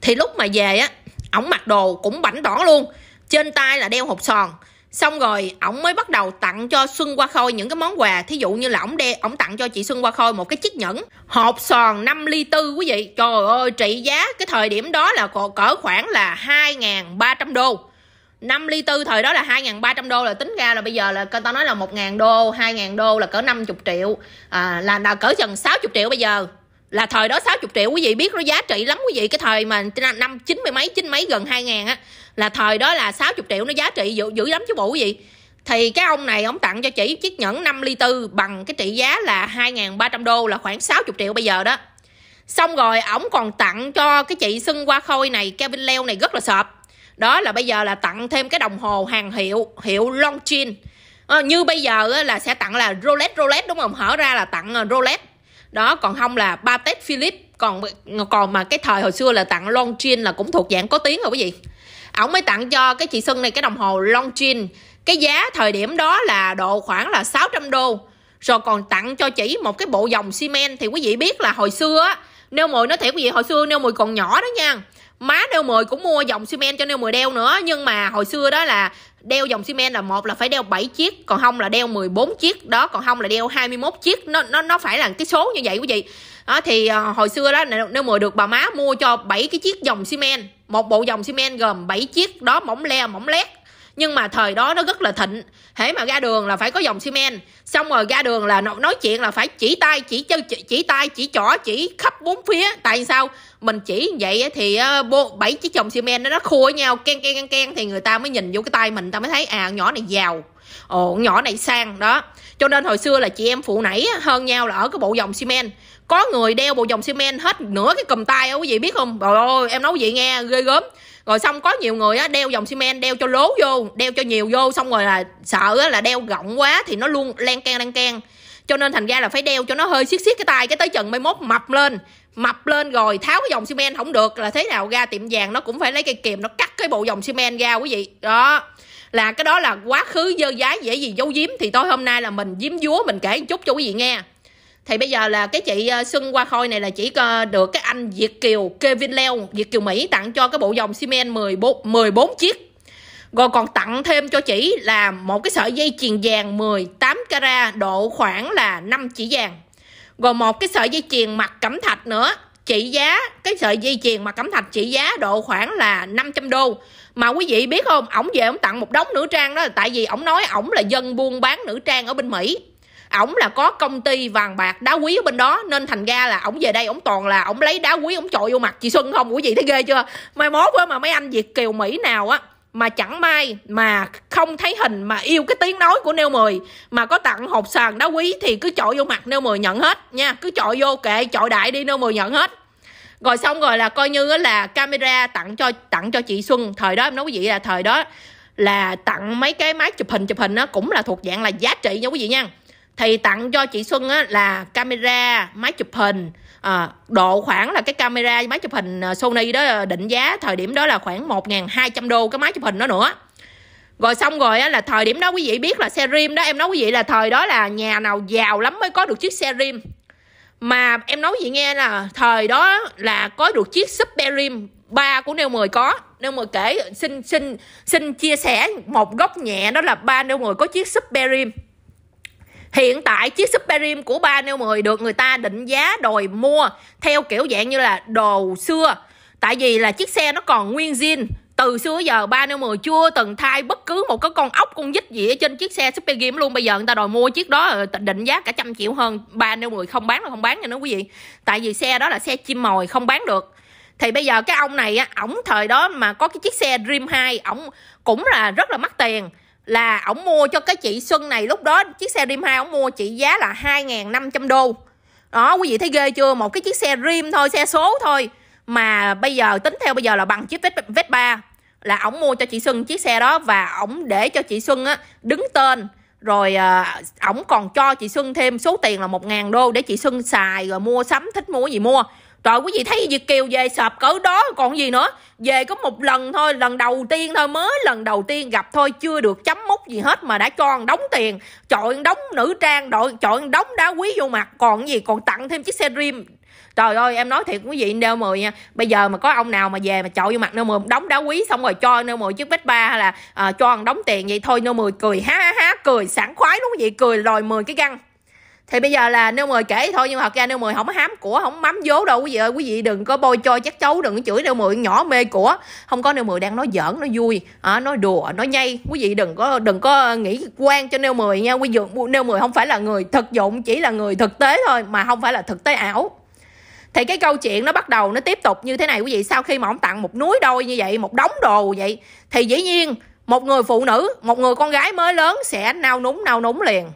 thì lúc mà về á ổng mặc đồ cũng bảnh đỏ luôn trên tay là đeo hộp sòn xong rồi ổng mới bắt đầu tặng cho xuân qua khôi những cái món quà thí dụ như là ổng đe ổng tặng cho chị xuân qua khôi một cái chiếc nhẫn hộp sòn 5 ly tư quý vị trời ơi trị giá cái thời điểm đó là cỡ khoảng là 2.300 đô 5 ly tư thời đó là 2.300 đô là tính ra là bây giờ là tao nói là 1.000 đô 2.000 đô là cỡ 50 triệu à, là, là cỡ chừng 60 triệu bây giờ là thời đó 60 triệu quý vị biết nó giá trị lắm quý vị cái thời mà năm chín mươi mấy chín mấy gần 2 ngàn á là thời đó là 60 triệu nó giá trị dữ, dữ lắm chứ bộ gì thì cái ông này ông tặng cho chị chiếc nhẫn 5 ly tư bằng cái trị giá là 2.300 đô là khoảng 60 triệu bây giờ đó xong rồi ổng còn tặng cho cái chị xưng qua khôi này Kevin leo này rất là sợp đó là bây giờ là tặng thêm cái đồng hồ hàng hiệu hiệu Longines à, ờ, như bây giờ là sẽ tặng là Rolex Rolex đúng không hở ra là tặng ờ, Rolex đó còn không là Patek philip còn còn mà cái thời hồi xưa là tặng Longines là cũng thuộc dạng có tiếng rồi quý vị ổng mới tặng cho cái chị Xuân này cái đồng hồ Longines cái giá thời điểm đó là độ khoảng là 600 đô rồi còn tặng cho chị một cái bộ dòng xi men thì quý vị biết là hồi xưa á nêu mười nói thiệt quý vị hồi xưa nêu mười còn nhỏ đó nha má nêu mười cũng mua dòng xi men cho nêu mười đeo nữa nhưng mà hồi xưa đó là đeo dòng xi men là một là phải đeo 7 chiếc còn không là đeo 14 chiếc đó còn không là đeo 21 chiếc nó nó nó phải là cái số như vậy quý vị đó thì ờ, hồi xưa đó nêu mười được bà má mua cho 7 cái chiếc dòng xi men một bộ dòng xi men gồm 7 chiếc đó mỏng le mỏng lét nhưng mà thời đó nó rất là thịnh hễ mà ra đường là phải có dòng xi men xong rồi ra đường là nói chuyện là phải chỉ tay chỉ chân chỉ, chỉ tay chỉ chỏ chỉ khắp bốn phía tại sao mình chỉ vậy thì ờ, bộ bảy chiếc dòng xi men nó khua nhau ken ken ken ken thì người ta mới nhìn vô cái tay mình ta mới thấy à nhỏ này giàu ồ nhỏ này sang đó cho nên hồi xưa là chị em phụ nãy hơn nhau là ở cái bộ dòng xi men có người đeo bộ dòng xi men hết nửa cái cầm tay á quý vị biết không trời ơi em nói quý vị nghe ghê gớm rồi xong có nhiều người á đeo dòng xi men đeo cho lố vô đeo cho nhiều vô xong rồi là sợ á là đeo rộng quá thì nó luôn len can len can cho nên thành ra là phải đeo cho nó hơi xiết xiết cái tay cái tới chừng mai mốt mập lên mập lên rồi tháo cái dòng xi men không được là thế nào ra tiệm vàng nó cũng phải lấy cây kìm nó cắt cái bộ dòng xi men ra quý vị đó là cái đó là quá khứ dơ dái dễ gì giấu giếm thì tôi hôm nay là mình giếm dúa mình kể một chút cho quý vị nghe thì bây giờ là cái chị ờ, Xuân Hoa Khôi này là chỉ được cái anh Việt Kiều Kevin Leo Việt Kiều Mỹ tặng cho cái bộ dòng xi men 14, 14 chiếc rồi còn tặng thêm cho chị là một cái sợi dây chuyền vàng 18 carat độ khoảng là 5 chỉ vàng rồi một cái sợi dây chuyền mặt cẩm thạch nữa trị giá cái sợi dây chuyền mặt cẩm thạch trị giá độ khoảng là 500 đô mà quý vị biết không ổng về ổng tặng một đống nữ trang đó là tại vì ổng nói ổng là dân buôn bán nữ trang ở bên mỹ ổng là có công ty vàng bạc đá quý ở bên đó nên thành ra là ổng về đây ổng toàn là ổng lấy đá quý ổng trội vô mặt chị xuân không của gì thấy ghê chưa mai mốt á mà mấy anh việt kiều mỹ nào á mà chẳng may mà không thấy hình mà yêu cái tiếng nói của neo 10 mà có tặng hộp sàn đá quý thì cứ chọi vô mặt neo 10 nhận hết nha cứ chọi vô kệ chọi đại đi neo 10 nhận hết rồi xong rồi là coi như là camera tặng cho tặng cho chị Xuân thời đó em nói quý vị là thời đó là tặng mấy cái máy chụp hình chụp hình nó cũng là thuộc dạng là giá trị nha quý vị nha thì tặng cho chị Xuân á, là camera máy chụp hình à, độ khoảng là cái camera máy chụp hình à, Sony đó à, định giá thời điểm đó là khoảng 1.200 đô cái máy chụp hình đó nữa rồi xong rồi á, là thời điểm đó quý vị biết là xe rim đó em nói quý vị là thời đó là nhà nào giàu lắm mới có được chiếc xe rim mà em nói gì nghe là thời đó là có được chiếc super rim ba của neo 10 có neo 10 kể xin xin xin chia sẻ một góc nhẹ đó là ba neo 10 có chiếc super rim Hiện tại chiếc Superim của 3 nêu 10 được người ta định giá đòi mua theo kiểu dạng như là đồ xưa. Tại vì là chiếc xe nó còn nguyên zin từ xưa giờ ba nêu mười chưa từng thay bất cứ một cái con ốc con dít gì ở trên chiếc xe super luôn bây giờ người ta đòi mua chiếc đó ờ, định giá cả trăm triệu hơn ba nêu mười không bán là không bán nha nó quý vị tại vì xe đó là xe chim mồi không bán được thì bây giờ cái ông này á ổng thời đó mà có cái chiếc xe dream 2 ổng cũng là rất là mắc tiền là ổng mua cho cái chị Xuân này lúc đó chiếc xe Rim 2 ổng mua trị giá là 2.500 đô đó quý vị thấy ghê chưa một cái chiếc xe Rim thôi xe số thôi mà bây giờ tính theo bây giờ là bằng chiếc Vespa là ổng mua cho chị Xuân chiếc xe đó và ổng để cho chị Xuân á đứng tên rồi ờ, ổng còn cho chị Xuân thêm số tiền là 1.000 đô để chị Xuân xài rồi mua sắm thích mua gì mua rồi quý vị thấy Việt Kiều về sập cỡ đó còn gì nữa về có một lần thôi lần đầu tiên thôi mới lần đầu tiên gặp thôi chưa được chấm mút gì hết mà đã cho đóng tiền chọn đóng nữ trang đội chọn đóng đá quý vô mặt còn gì còn tặng thêm chiếc xe dream trời ơi em nói thiệt quý vị nêu mười nha bây giờ mà có ông nào mà về mà chọi vô mặt nêu mười đóng đá quý xong rồi cho nêu mười chiếc vết ba hay là à, cho đóng tiền vậy thôi nêu mười cười ha ha ha cười sảng khoái đúng quý vị cười lòi mười cái găng thì bây giờ là nêu mười kể thôi nhưng mà thật ra nêu mười không có hám của không mắm vố đâu quý vị ơi quý vị đừng có bôi cho chắc cháu đừng có chửi nêu mười nhỏ mê của không có nêu mười đang nói giỡn nói vui à, nói đùa nói nhây quý vị đừng có đừng có nghĩ quan cho nêu mười nha quý vị nêu mười không phải là người thực dụng chỉ là người thực tế thôi mà không phải là thực tế ảo thì cái câu chuyện nó bắt đầu nó tiếp tục như thế này quý vị sau khi mà ông tặng một núi đôi như vậy một đống đồ vậy thì dĩ nhiên một người phụ nữ một người con gái mới lớn sẽ nao núng nao núng liền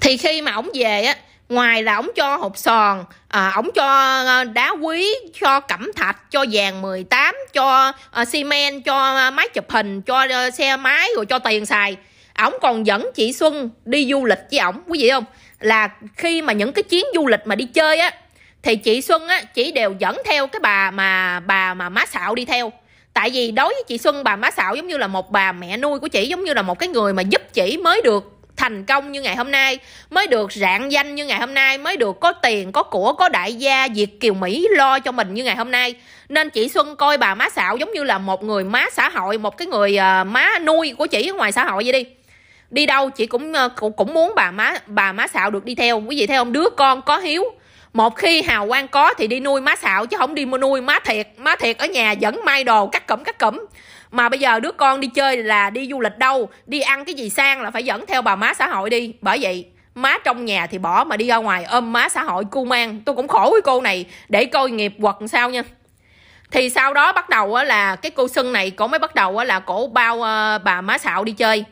thì khi mà ổng về á ngoài là ổng cho hộp sòn à, ổng cho ờ, đá quý cho cẩm thạch cho vàng 18 cho à, xi men cho ờ, máy chụp hình cho uh, xe máy rồi cho tiền xài ổng còn dẫn chị xuân đi du lịch với ổng quý vị không là khi mà những cái chuyến du lịch mà đi chơi á thì chị xuân á chỉ đều dẫn theo cái bà mà bà mà má xạo đi theo tại vì đối với chị xuân bà má xạo giống như là một bà mẹ nuôi của chị giống như là một cái người mà giúp chị mới được thành công như ngày hôm nay mới được rạng danh như ngày hôm nay mới được có tiền có của có đại gia diệt kiều mỹ lo cho mình như ngày hôm nay nên chị xuân coi bà má xạo giống như là một người má xã hội một cái người ờ, má nuôi của chị ở ngoài xã hội vậy đi đi đâu chị ờ, cũng cũng, muốn bà má bà má xạo được đi theo quý vị thấy không đứa con có hiếu một khi hào quang có thì đi nuôi má xạo chứ không đi mua nuôi má thiệt má thiệt ở nhà vẫn may đồ cắt cụm cắt cụm mà bây giờ đứa con đi chơi là đi du lịch đâu đi ăn cái gì sang là phải dẫn theo bà má xã hội đi bởi vậy má trong nhà thì bỏ mà đi ra ngoài ôm má xã hội cu mang tôi cũng khổ với cô này để coi nghiệp quật sao nha thì sau đó bắt đầu là cái cô sưng này cổ mới bắt đầu là cổ bao ờ, bà má xạo đi chơi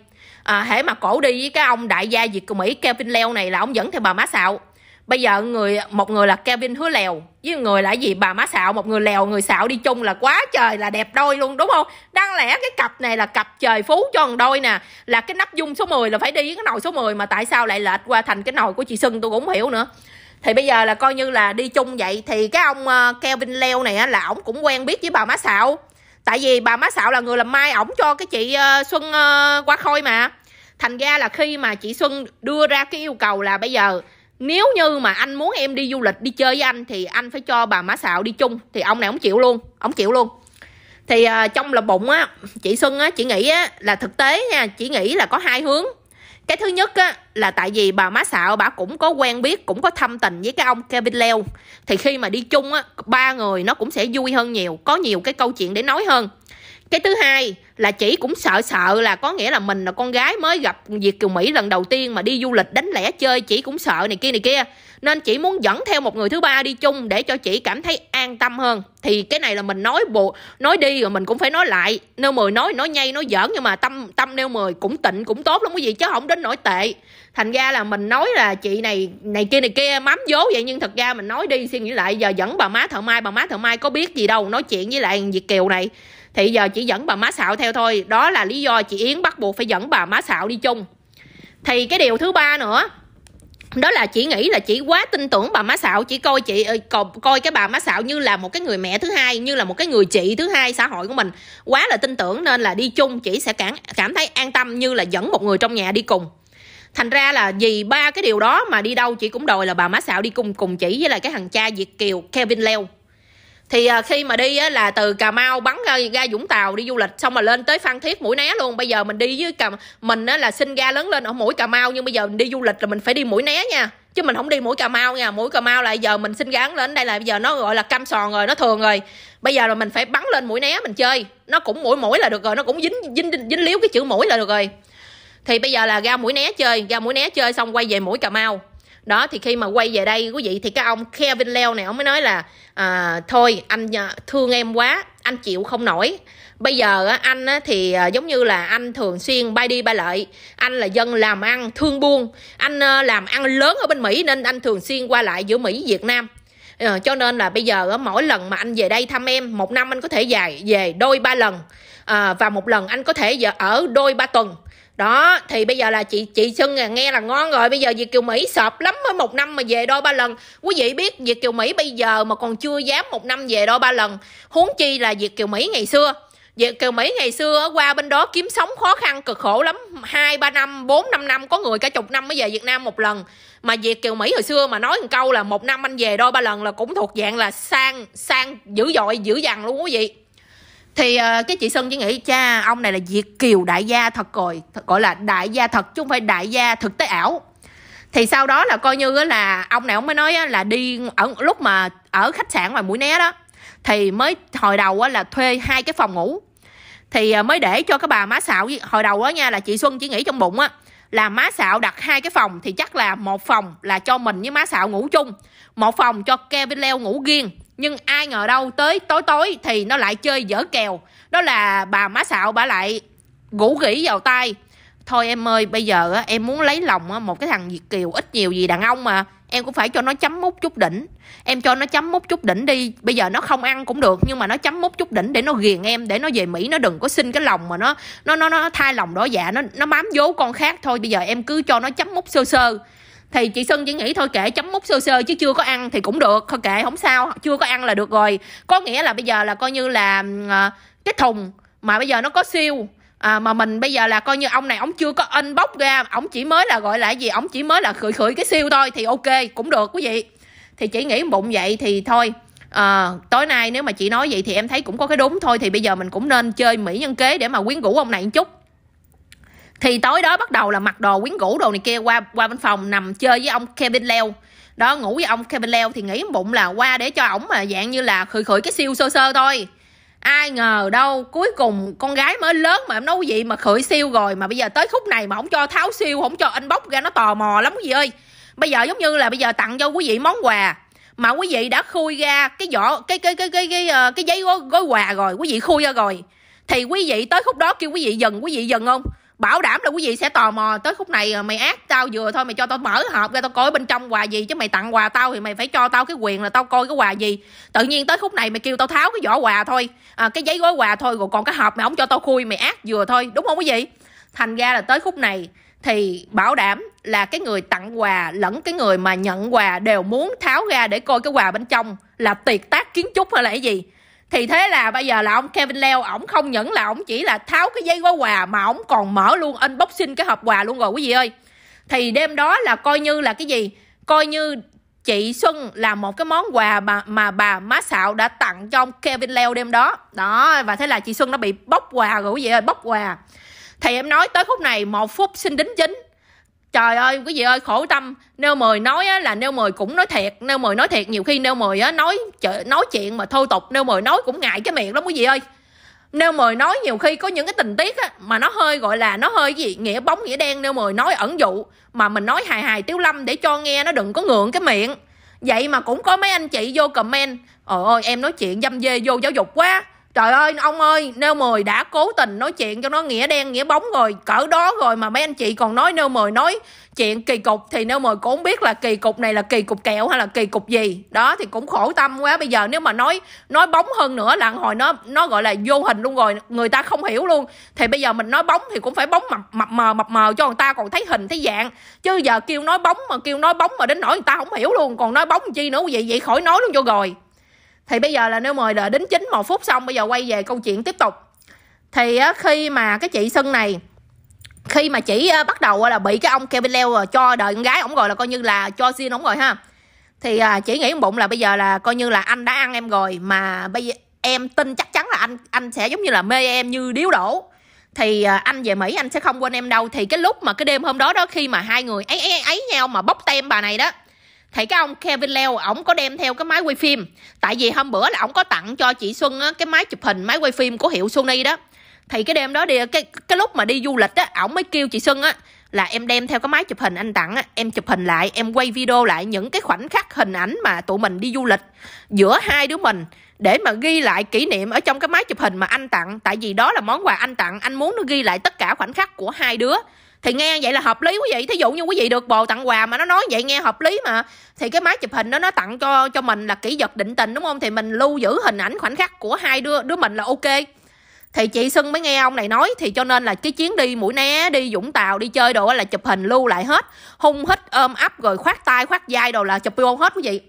à, hễ mà cổ đi với cái ông đại gia việt của mỹ kevin leo này là ông dẫn theo bà má xạo bây giờ người một người là Kevin hứa lèo với người là gì bà má xạo một người lèo người xạo đi chung là quá trời là đẹp đôi luôn đúng không đáng lẽ cái cặp này là cặp trời phú cho thằng đôi nè là cái nắp dung số 10 là phải đi với cái nồi số 10 mà tại sao lại lệch qua thành cái nồi của chị Sưng tôi cũng không hiểu nữa thì bây giờ là coi như là đi chung vậy thì cái ông ờ, Kevin leo này là ổng cũng quen biết với bà má xạo tại vì bà má xạo là người làm mai ổng cho cái chị ờ, Xuân qua ờ, khôi mà thành ra là khi mà chị Xuân đưa ra cái yêu cầu là bây giờ nếu như mà anh muốn em đi du lịch đi chơi với anh thì anh phải cho bà má xạo đi chung thì ông này ông chịu luôn ông chịu luôn thì uh, trong lòng bụng á chị xuân á chị nghĩ á là thực tế nha chị nghĩ là có hai hướng cái thứ nhất á, là tại vì bà má xạo bà cũng có quen biết cũng có thâm tình với cái ông Kevin Leo thì khi mà đi chung á ba người nó cũng sẽ vui hơn nhiều có nhiều cái câu chuyện để nói hơn cái thứ hai là chị cũng sợ sợ là có nghĩa là mình là con gái mới gặp việt kiều mỹ lần đầu tiên mà đi du lịch đánh lẻ chơi chị cũng sợ này kia này kia nên chị muốn dẫn theo một người thứ ba đi chung để cho chị cảm thấy an tâm hơn thì cái này là mình nói bộ nói đi rồi mình cũng phải nói lại nêu mười nói nói nhây nói giỡn nhưng mà tâm tâm nêu mười cũng tịnh cũng tốt lắm cái gì chứ không đến nỗi tệ thành ra là mình nói là chị này này kia này kia mắm dố vậy nhưng thật ra mình nói đi suy nghĩ lại giờ dẫn bà má thợ mai bà má thợ mai có biết gì đâu nói chuyện với lại việt kiều này thì giờ chỉ dẫn bà má xạo theo thôi đó là lý do chị yến bắt buộc phải dẫn bà má xạo đi chung thì cái điều thứ ba nữa đó là chị nghĩ là chị quá tin tưởng bà má xạo chỉ coi chị ờ, coi cái bà má xạo như là một cái người mẹ thứ hai như là một cái người chị thứ hai xã hội của mình quá là tin tưởng nên là đi chung chị sẽ cảm cảm thấy an tâm như là dẫn một người trong nhà đi cùng thành ra là vì ba cái điều đó mà đi đâu chị cũng đòi là bà má xạo đi cùng cùng chị với lại cái thằng cha việt kiều kevin leo thì à, khi mà đi á, là từ cà mau bắn ra, ra vũng tàu đi du lịch xong mà lên tới phan thiết mũi né luôn bây giờ mình đi với cà mình á, là sinh ra lớn lên ở mũi cà mau nhưng bây giờ mình đi du lịch là mình phải đi mũi né nha chứ mình không đi mũi cà mau nha mũi cà mau là giờ mình sinh gắn lên đây là bây giờ nó gọi là cam sòn rồi nó thường rồi bây giờ là mình phải bắn lên mũi né mình chơi nó cũng mũi mũi là được rồi nó cũng dính dính, dính liếu cái chữ mũi là được rồi thì bây giờ là ra mũi né chơi ra mũi né chơi xong quay về mũi cà mau đó thì khi mà quay về đây quý vị thì cái ông Kevin Leo này ông mới nói là à, thôi anh à, thương em quá anh chịu không nổi bây giờ anh thì à, giống như là anh thường xuyên bay đi bay lại anh là dân làm ăn thương buôn anh à, làm ăn lớn ở bên mỹ nên anh thường xuyên qua lại giữa mỹ việt nam ờ, cho nên là bây giờ mỗi lần mà anh về đây thăm em một năm anh có thể dài về đôi ba lần và một lần anh có thể ở đôi ba tuần đó thì bây giờ là chị chị xuân à, nghe là ngon rồi bây giờ việt kiều mỹ sợp lắm mới một năm mà về đôi ba lần quý vị biết việt kiều mỹ bây giờ mà còn chưa dám một năm về đôi ba lần huống chi là việt kiều mỹ ngày xưa Việt Kiều Mỹ ngày xưa qua bên đó kiếm sống khó khăn cực khổ lắm hai ba năm, bốn năm năm Có người cả chục năm mới về Việt Nam một lần Mà Việt Kiều Mỹ hồi xưa mà nói một câu là Một năm anh về đôi ba lần là cũng thuộc dạng là sang sang dữ dội dữ dằn luôn quý vị thì uh, cái chị Xuân chỉ nghĩ cha ông này là Diệt Kiều đại gia thật rồi thật, gọi là đại gia thật chứ không phải đại gia thực tế ảo thì sau đó là coi như là ông này ông mới nói là đi ở lúc mà ở khách sạn ngoài mũi né đó thì mới hồi đầu là thuê hai cái phòng ngủ thì ờ, mới để cho cái bà má xạo hồi đầu á nha là chị xuân chỉ nghĩ trong bụng á là má xạo đặt hai cái phòng thì chắc là một phòng là cho mình với má xạo ngủ chung một phòng cho kevin leo ngủ riêng nhưng ai ngờ đâu tới tối tối thì nó lại chơi dở kèo đó là bà má xạo bà lại gũ gỉ vào tay thôi em ơi bây giờ em muốn lấy lòng một cái thằng việt kiều ít nhiều gì đàn ông mà em cũng phải cho nó chấm mút chút đỉnh em cho nó chấm mút chút đỉnh đi bây giờ nó không ăn cũng được nhưng mà nó chấm mút chút đỉnh để nó ghiền em để nó về mỹ nó đừng có xin cái lòng mà nó nó nó nó thay lòng đó dạ nó nó mám vố con khác thôi bây giờ em cứ cho nó chấm mút sơ sơ thì chị sơn chỉ nghĩ thôi kệ chấm mút sơ sơ chứ chưa có ăn thì cũng được thôi kệ không sao chưa có ăn là được rồi có nghĩa là bây giờ là coi như là ờ, cái thùng mà bây giờ nó có siêu à, mà mình bây giờ là coi như ông này ông chưa có inbox ra ông chỉ mới là gọi là gì ông chỉ mới là khửi khửi cái siêu thôi thì ok cũng được quý vị thì chỉ nghĩ bụng vậy thì thôi à, tối nay nếu mà chị nói vậy thì em thấy cũng có cái đúng thôi thì bây giờ mình cũng nên chơi mỹ nhân kế để mà quyến rũ ông này một chút thì tối đó bắt đầu là mặc đồ quyến rũ đồ này kia qua qua bên phòng nằm chơi với ông Kevin Leo đó ngủ với ông Kevin Leo thì nghĩ bụng là qua để cho ổng mà dạng như là khử khử cái siêu sơ sơ thôi ai ngờ đâu cuối cùng con gái mới lớn mà em nói gì mà khởi siêu rồi mà bây giờ tới khúc này mà không cho tháo siêu không cho anh bóc ra nó tò mò lắm quý vị ơi bây giờ giống như là bây giờ tặng cho quý vị món quà mà quý vị đã khui ra cái vỏ cái cái cái cái cái ờ, cái, giấy gói, gói quà rồi quý vị khui ra rồi thì quý vị tới khúc đó kêu quý vị dừng quý vị dừng không bảo đảm là quý vị sẽ tò mò tới khúc này à, mày ác tao vừa thôi mày cho tao mở hộp ra tao coi bên trong quà gì chứ mày tặng quà tao thì mày phải cho tao cái quyền là tao coi cái quà gì tự nhiên tới khúc này mày kêu tao tháo cái vỏ quà thôi à, cái giấy gói quà thôi rồi còn cái hộp mày không cho tao khui mày ác vừa thôi đúng không quý vị thành ra là tới khúc này thì bảo đảm là cái người tặng quà lẫn cái người mà nhận quà đều muốn tháo ra để coi cái quà bên trong là tiệt tác kiến trúc hay là cái gì thì thế là bây giờ là ông Kevin Leo ổng không những là ổng chỉ là tháo cái giấy gói quà mà ổng còn mở luôn unboxing cái hộp quà luôn rồi quý vị ơi thì đêm đó là coi như là cái gì coi như chị Xuân là một cái món quà mà mà bà má xạo đã tặng cho ông Kevin Leo đêm đó đó và thế là chị Xuân nó bị bóc quà rồi quý vị ơi bóc quà thì em nói tới khúc này một phút xin đính chính trời ơi quý vị ơi khổ tâm nêu mời nói á, là nêu mời cũng nói thiệt nêu mời nói thiệt nhiều khi nêu mời á, nói nói chuyện mà thô tục nêu mời nói cũng ngại cái miệng lắm quý vị ơi nêu mời nói nhiều khi có những cái tình tiết á, mà nó hơi gọi là nó hơi gì nghĩa bóng nghĩa đen nêu mời nói ẩn dụ mà mình nói hài hài tiếu lâm để cho nghe nó đừng có ngượng cái miệng vậy mà cũng có mấy anh chị vô comment ồ ờ, ôi em nói chuyện dâm dê vô giáo dục quá Trời ơi ông ơi Nêu 10 đã cố tình nói chuyện cho nó nghĩa đen nghĩa bóng rồi Cỡ đó rồi mà mấy anh chị còn nói Nêu 10 nói chuyện kỳ cục Thì Nêu 10 cũng không biết là kỳ cục này là kỳ cục kẹo hay là kỳ cục gì Đó thì cũng khổ tâm quá Bây giờ nếu mà nói nói bóng hơn nữa là hồi nó nó gọi là vô hình luôn rồi Người ta không hiểu luôn Thì bây giờ mình nói bóng thì cũng phải bóng mập, mập mờ mập mờ cho người ta còn thấy hình thấy dạng Chứ giờ kêu nói bóng mà kêu nói bóng mà đến nỗi người ta không hiểu luôn Còn nói bóng chi nữa vậy vậy khỏi nói luôn cho rồi thì bây giờ là nếu mời đợi đến chín một phút xong bây giờ quay về câu chuyện tiếp tục thì khi mà cái chị sân này khi mà chỉ bắt đầu là bị cái ông Kevin Leo ờ, cho đời con gái ổng rồi là coi như là cho xin ổng rồi ha thì à, chỉ nghĩ bụng là bây giờ là coi như là anh đã ăn em rồi mà bây giờ em tin chắc chắn là anh anh sẽ giống như là mê em như điếu đổ thì à, anh về Mỹ anh sẽ không quên em đâu thì cái lúc mà cái đêm hôm đó đó khi mà hai người ấy ấy ấy nhau mà bóc tem bà này đó thì cái ông Kevin Leo ổng có đem theo cái máy quay phim tại vì hôm bữa là ổng có tặng cho chị Xuân á, cái máy chụp hình máy quay phim của hiệu Sony đó thì cái đêm đó đi cái cái lúc mà đi du lịch á ổng mới kêu chị Xuân á là em đem theo cái máy chụp hình anh tặng á, em chụp hình lại em quay video lại những cái khoảnh khắc hình ảnh mà tụi mình đi du lịch giữa hai đứa mình để mà ghi lại kỷ niệm ở trong cái máy chụp hình mà anh tặng tại vì đó là món quà anh tặng anh muốn nó ghi lại tất cả khoảnh khắc của hai đứa thì nghe vậy là hợp lý quý vị thí dụ như quý vị được bồ tặng quà mà nó nói vậy nghe hợp lý mà thì cái máy chụp hình đó nó tặng cho cho mình là kỷ vật định tình đúng không thì mình lưu giữ hình ảnh khoảnh khắc của hai đứa đứa mình là ok thì chị xuân mới nghe ông này nói thì cho nên là cái chuyến đi mũi né đi vũng tàu đi chơi đồ là chụp hình lưu lại hết hung hít ôm ấp rồi khoát tay khoát vai đồ là chụp vô hết quý vị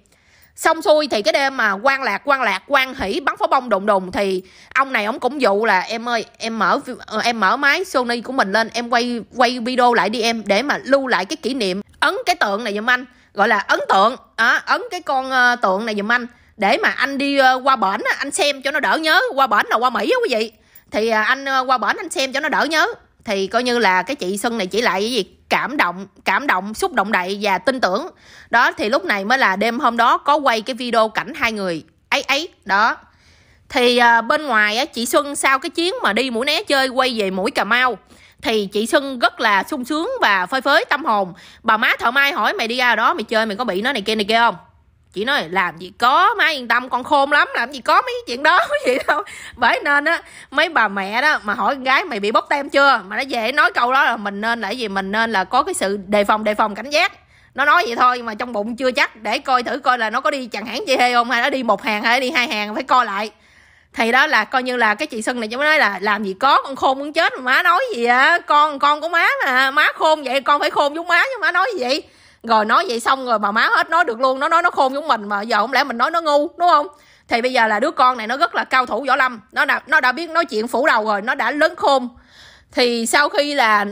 xong xuôi thì cái đêm mà quan lạc quan lạc quan hỷ bắn pháo bông đùng đùng thì ông này ông cũng dụ là em ơi em mở ờ, em mở máy sony của mình lên em quay quay video lại đi em để mà lưu lại cái kỷ niệm ấn cái tượng này giùm anh gọi là ấn tượng à, ấn cái con ờ, tượng này giùm anh để mà anh đi qua bển anh xem cho nó đỡ nhớ qua bển nào qua mỹ á quý vị thì anh qua bển anh xem cho nó đỡ nhớ thì coi như là cái chị Xuân này chỉ lại cái gì cảm động cảm động xúc động đậy và tin tưởng đó thì lúc này mới là đêm hôm đó có quay cái video cảnh hai người ấy ấy đó thì à, bên ngoài á, chị Xuân sau cái chuyến mà đi mũi né chơi quay về mũi Cà Mau thì chị Xuân rất là sung sướng và phơi phới tâm hồn bà má thợ mai hỏi mày đi ra đó mày chơi mày có bị nó này kia này kia không chị nói làm gì có má yên tâm con khôn lắm làm gì có mấy chuyện đó vậy [LAUGHS] đâu bởi nên á mấy bà mẹ đó mà hỏi con gái mày bị bóc tem chưa mà nó dễ nói câu đó là mình nên là gì mình nên là có cái sự đề phòng đề phòng cảnh giác nó nói vậy thôi mà trong bụng chưa chắc để coi thử coi là nó có đi chẳng hạn chị hê không hay nó đi một hàng hay đi hai hàng phải coi lại thì đó là coi như là cái chị xuân này chị nói là làm gì có con khôn muốn chết mà má nói gì á à, con con của má mà má khôn vậy con phải khôn giống má chứ má nói gì vậy rồi nói vậy xong rồi mà má hết nói được luôn nó nói nó khôn giống mình mà giờ không lẽ mình nói nó ngu đúng không thì bây giờ là đứa con này nó rất là cao thủ võ lâm nó đã nó đã biết nói chuyện phủ đầu rồi nó đã lớn khôn thì sau khi là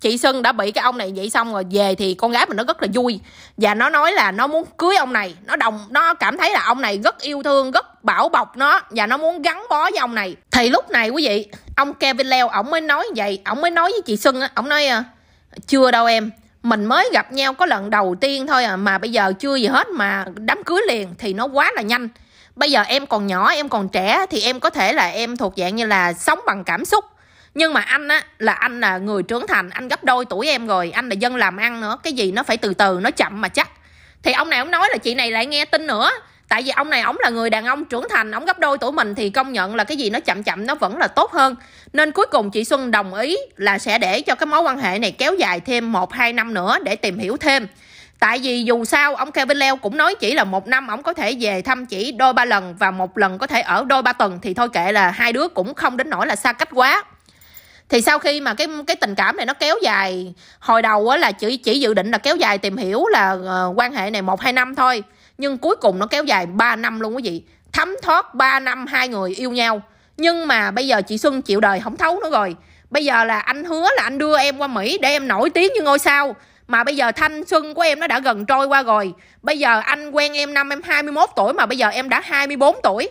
chị Sân đã bị cái ông này vậy xong rồi về thì con gái mình nó rất là vui và nó nói là nó muốn cưới ông này nó đồng nó cảm thấy là ông này rất yêu thương rất bảo bọc nó và nó muốn gắn bó với ông này thì lúc này quý vị ông Kevin Leo ổng mới nói vậy ổng mới nói với chị Sân á ổng nói à, chưa đâu em mình mới gặp nhau có lần đầu tiên thôi à mà bây giờ chưa gì hết mà đám cưới liền thì nó quá là nhanh bây giờ em còn nhỏ em còn trẻ thì em có thể là em thuộc dạng như là sống bằng cảm xúc nhưng mà anh á là anh là người trưởng thành anh gấp đôi tuổi em rồi anh là dân làm ăn nữa cái gì nó phải từ từ nó chậm mà chắc thì ông này ông nói là chị này lại nghe tin nữa tại vì ông này ông là người đàn ông trưởng thành ông gấp đôi tuổi mình thì công nhận là cái gì nó chậm chậm nó vẫn là tốt hơn nên cuối cùng chị Xuân đồng ý là sẽ để cho cái mối quan hệ này kéo dài thêm một hai năm nữa để tìm hiểu thêm Tại vì dù sao ông Kevin Leo cũng nói chỉ là một năm ông có thể về thăm chỉ đôi ba lần và một lần có thể ở đôi ba tuần thì thôi kệ là hai đứa cũng không đến nỗi là xa cách quá. Thì sau khi mà cái cái tình cảm này nó kéo dài hồi đầu á là chỉ chỉ dự định là kéo dài tìm hiểu là uh, quan hệ này một hai năm thôi nhưng cuối cùng nó kéo dài 3 năm luôn quý vị thấm thoát 3 năm hai người yêu nhau nhưng mà bây giờ chị Xuân chịu đời không thấu nữa rồi bây giờ là anh hứa là anh đưa em qua Mỹ để em nổi tiếng như ngôi sao mà bây giờ thanh xuân của em nó đã gần trôi qua rồi bây giờ anh quen em năm em 21 tuổi mà bây giờ em đã 24 tuổi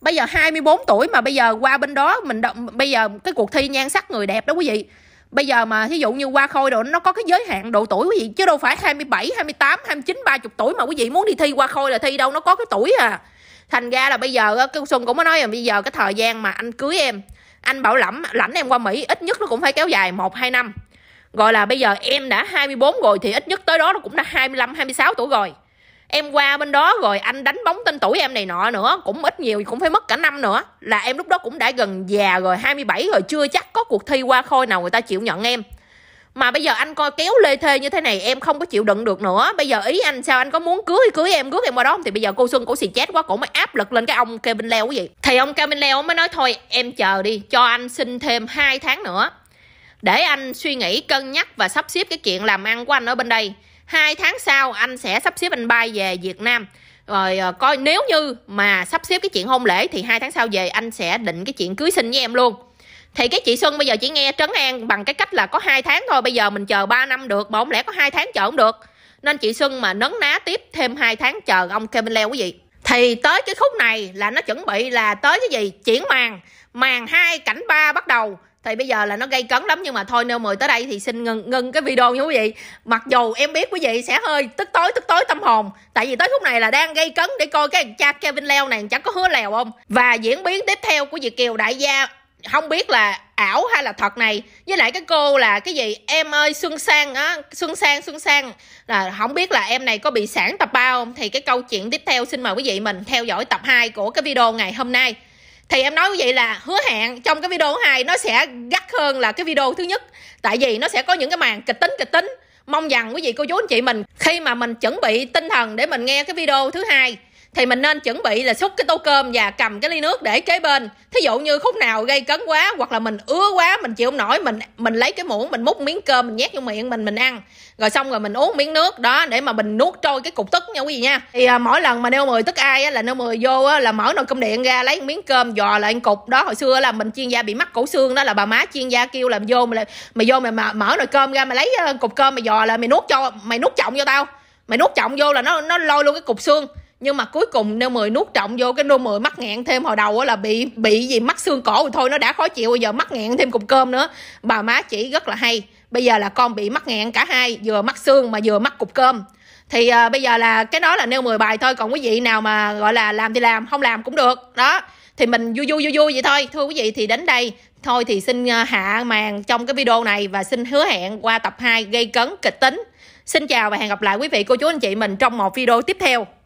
bây giờ 24 tuổi mà bây giờ qua bên đó mình đ... bây giờ cái cuộc thi nhan sắc người đẹp đó quý vị bây giờ mà thí dụ như qua khôi rồi nó có cái giới hạn độ tuổi quý vị chứ đâu phải 27, 28, 29, 30 tuổi mà quý vị muốn đi thi qua khôi là thi đâu nó có cái tuổi à thành ra là bây giờ cái xuân cũng mới nói là bây giờ cái thời gian mà anh cưới em anh bảo lãnh lãnh em qua mỹ ít nhất nó cũng phải kéo dài một hai năm gọi là bây giờ em đã 24 rồi thì ít nhất tới đó nó cũng đã 25 26 tuổi rồi em qua bên đó rồi anh đánh bóng tên tuổi em này nọ nữa cũng ít nhiều cũng phải mất cả năm nữa là em lúc đó cũng đã gần già rồi 27 rồi chưa chắc có cuộc thi qua khôi nào người ta chịu nhận em mà bây giờ anh coi kéo lê thê như thế này em không có chịu đựng được nữa bây giờ ý anh sao anh có muốn cưới cưới em cưới em qua đó không thì bây giờ cô xuân cổ xì chết quá cổ mới áp lực lên cái ông kevin leo cái gì thì ông kevin leo mới nói thôi em chờ đi cho anh xin thêm 2 tháng nữa để anh suy nghĩ cân nhắc và sắp xếp cái chuyện làm ăn của anh ở bên đây hai tháng sau anh sẽ sắp xếp anh bay về Việt Nam rồi ờ, coi nếu như mà sắp xếp cái chuyện hôn lễ thì hai tháng sau về anh sẽ định cái chuyện cưới sinh với em luôn thì cái chị Xuân bây giờ chỉ nghe trấn an bằng cái cách là có hai tháng thôi bây giờ mình chờ 3 năm được mà không lẽ có hai tháng chờ không được nên chị Xuân mà nấn ná tiếp thêm hai tháng chờ ông Kevin Leo quý vị thì tới cái khúc này là nó chuẩn bị là tới cái gì chuyển màn màn hai cảnh ba bắt đầu thì bây giờ là nó gây cấn lắm nhưng mà thôi nêu mời tới đây thì xin ngừng ngừng cái video nha quý vị mặc dù em biết quý vị sẽ hơi tức tối tức tối tâm hồn tại vì tới lúc này là đang gây cấn để coi cái cha kevin leo này chẳng có hứa lèo không và diễn biến tiếp theo của việt kiều đại gia không biết là ảo hay là thật này với lại cái cô là cái gì em ơi xuân sang á xuân sang xuân sang là không biết là em này có bị sản tập bao không thì cái câu chuyện tiếp theo xin mời quý vị mình theo dõi tập 2 của cái video ngày hôm nay thì em nói quý vậy là hứa hẹn trong cái video hai nó sẽ gắt hơn là cái video thứ nhất tại vì nó sẽ có những cái màn kịch tính kịch tính mong rằng quý vị cô chú anh chị mình khi mà mình chuẩn bị tinh thần để mình nghe cái video thứ hai thì mình nên chuẩn bị là xúc cái tô cơm và cầm cái ly nước để kế bên thí dụ như khúc nào gây cấn quá hoặc là mình ứa quá mình chịu không nổi mình mình lấy cái muỗng mình múc miếng cơm mình nhét vô miệng mình mình ăn rồi xong rồi mình uống miếng nước đó để mà mình nuốt trôi cái cục tức nha quý vị nha thì à, mỗi lần mà nêu mười tức ai á, là nêu mười vô á, là mở nồi cơm điện ra lấy miếng cơm dò lại cục đó hồi xưa là mình chuyên gia bị mắc cổ xương đó là bà má chuyên gia kêu làm vô mày, mày vô mày mở nồi cơm ra mày lấy ờ, cục cơm mày dò là mày nuốt cho mày nuốt trọng vô tao mày nuốt trọng vô là nó nó lôi luôn cái cục xương nhưng mà cuối cùng nêu mười nuốt trọng vô cái nô mười mắc nghẹn thêm hồi đầu là bị bị gì mắc xương cổ rồi thôi nó đã khó chịu bây giờ mắc nghẹn thêm cục cơm nữa bà má chỉ rất là hay bây giờ là con bị mắc nghẹn cả hai vừa mắc xương mà vừa mắc cục cơm thì à, bây giờ là cái đó là nêu 10 bài thôi còn quý vị nào mà gọi là làm thì làm không làm cũng được đó thì mình vui vui vui vui vậy thôi thưa quý vị thì đến đây thôi thì xin à, hạ màn trong cái video này và xin hứa hẹn qua tập 2 gây cấn kịch tính xin chào và hẹn gặp lại quý vị cô chú anh chị mình trong một video tiếp theo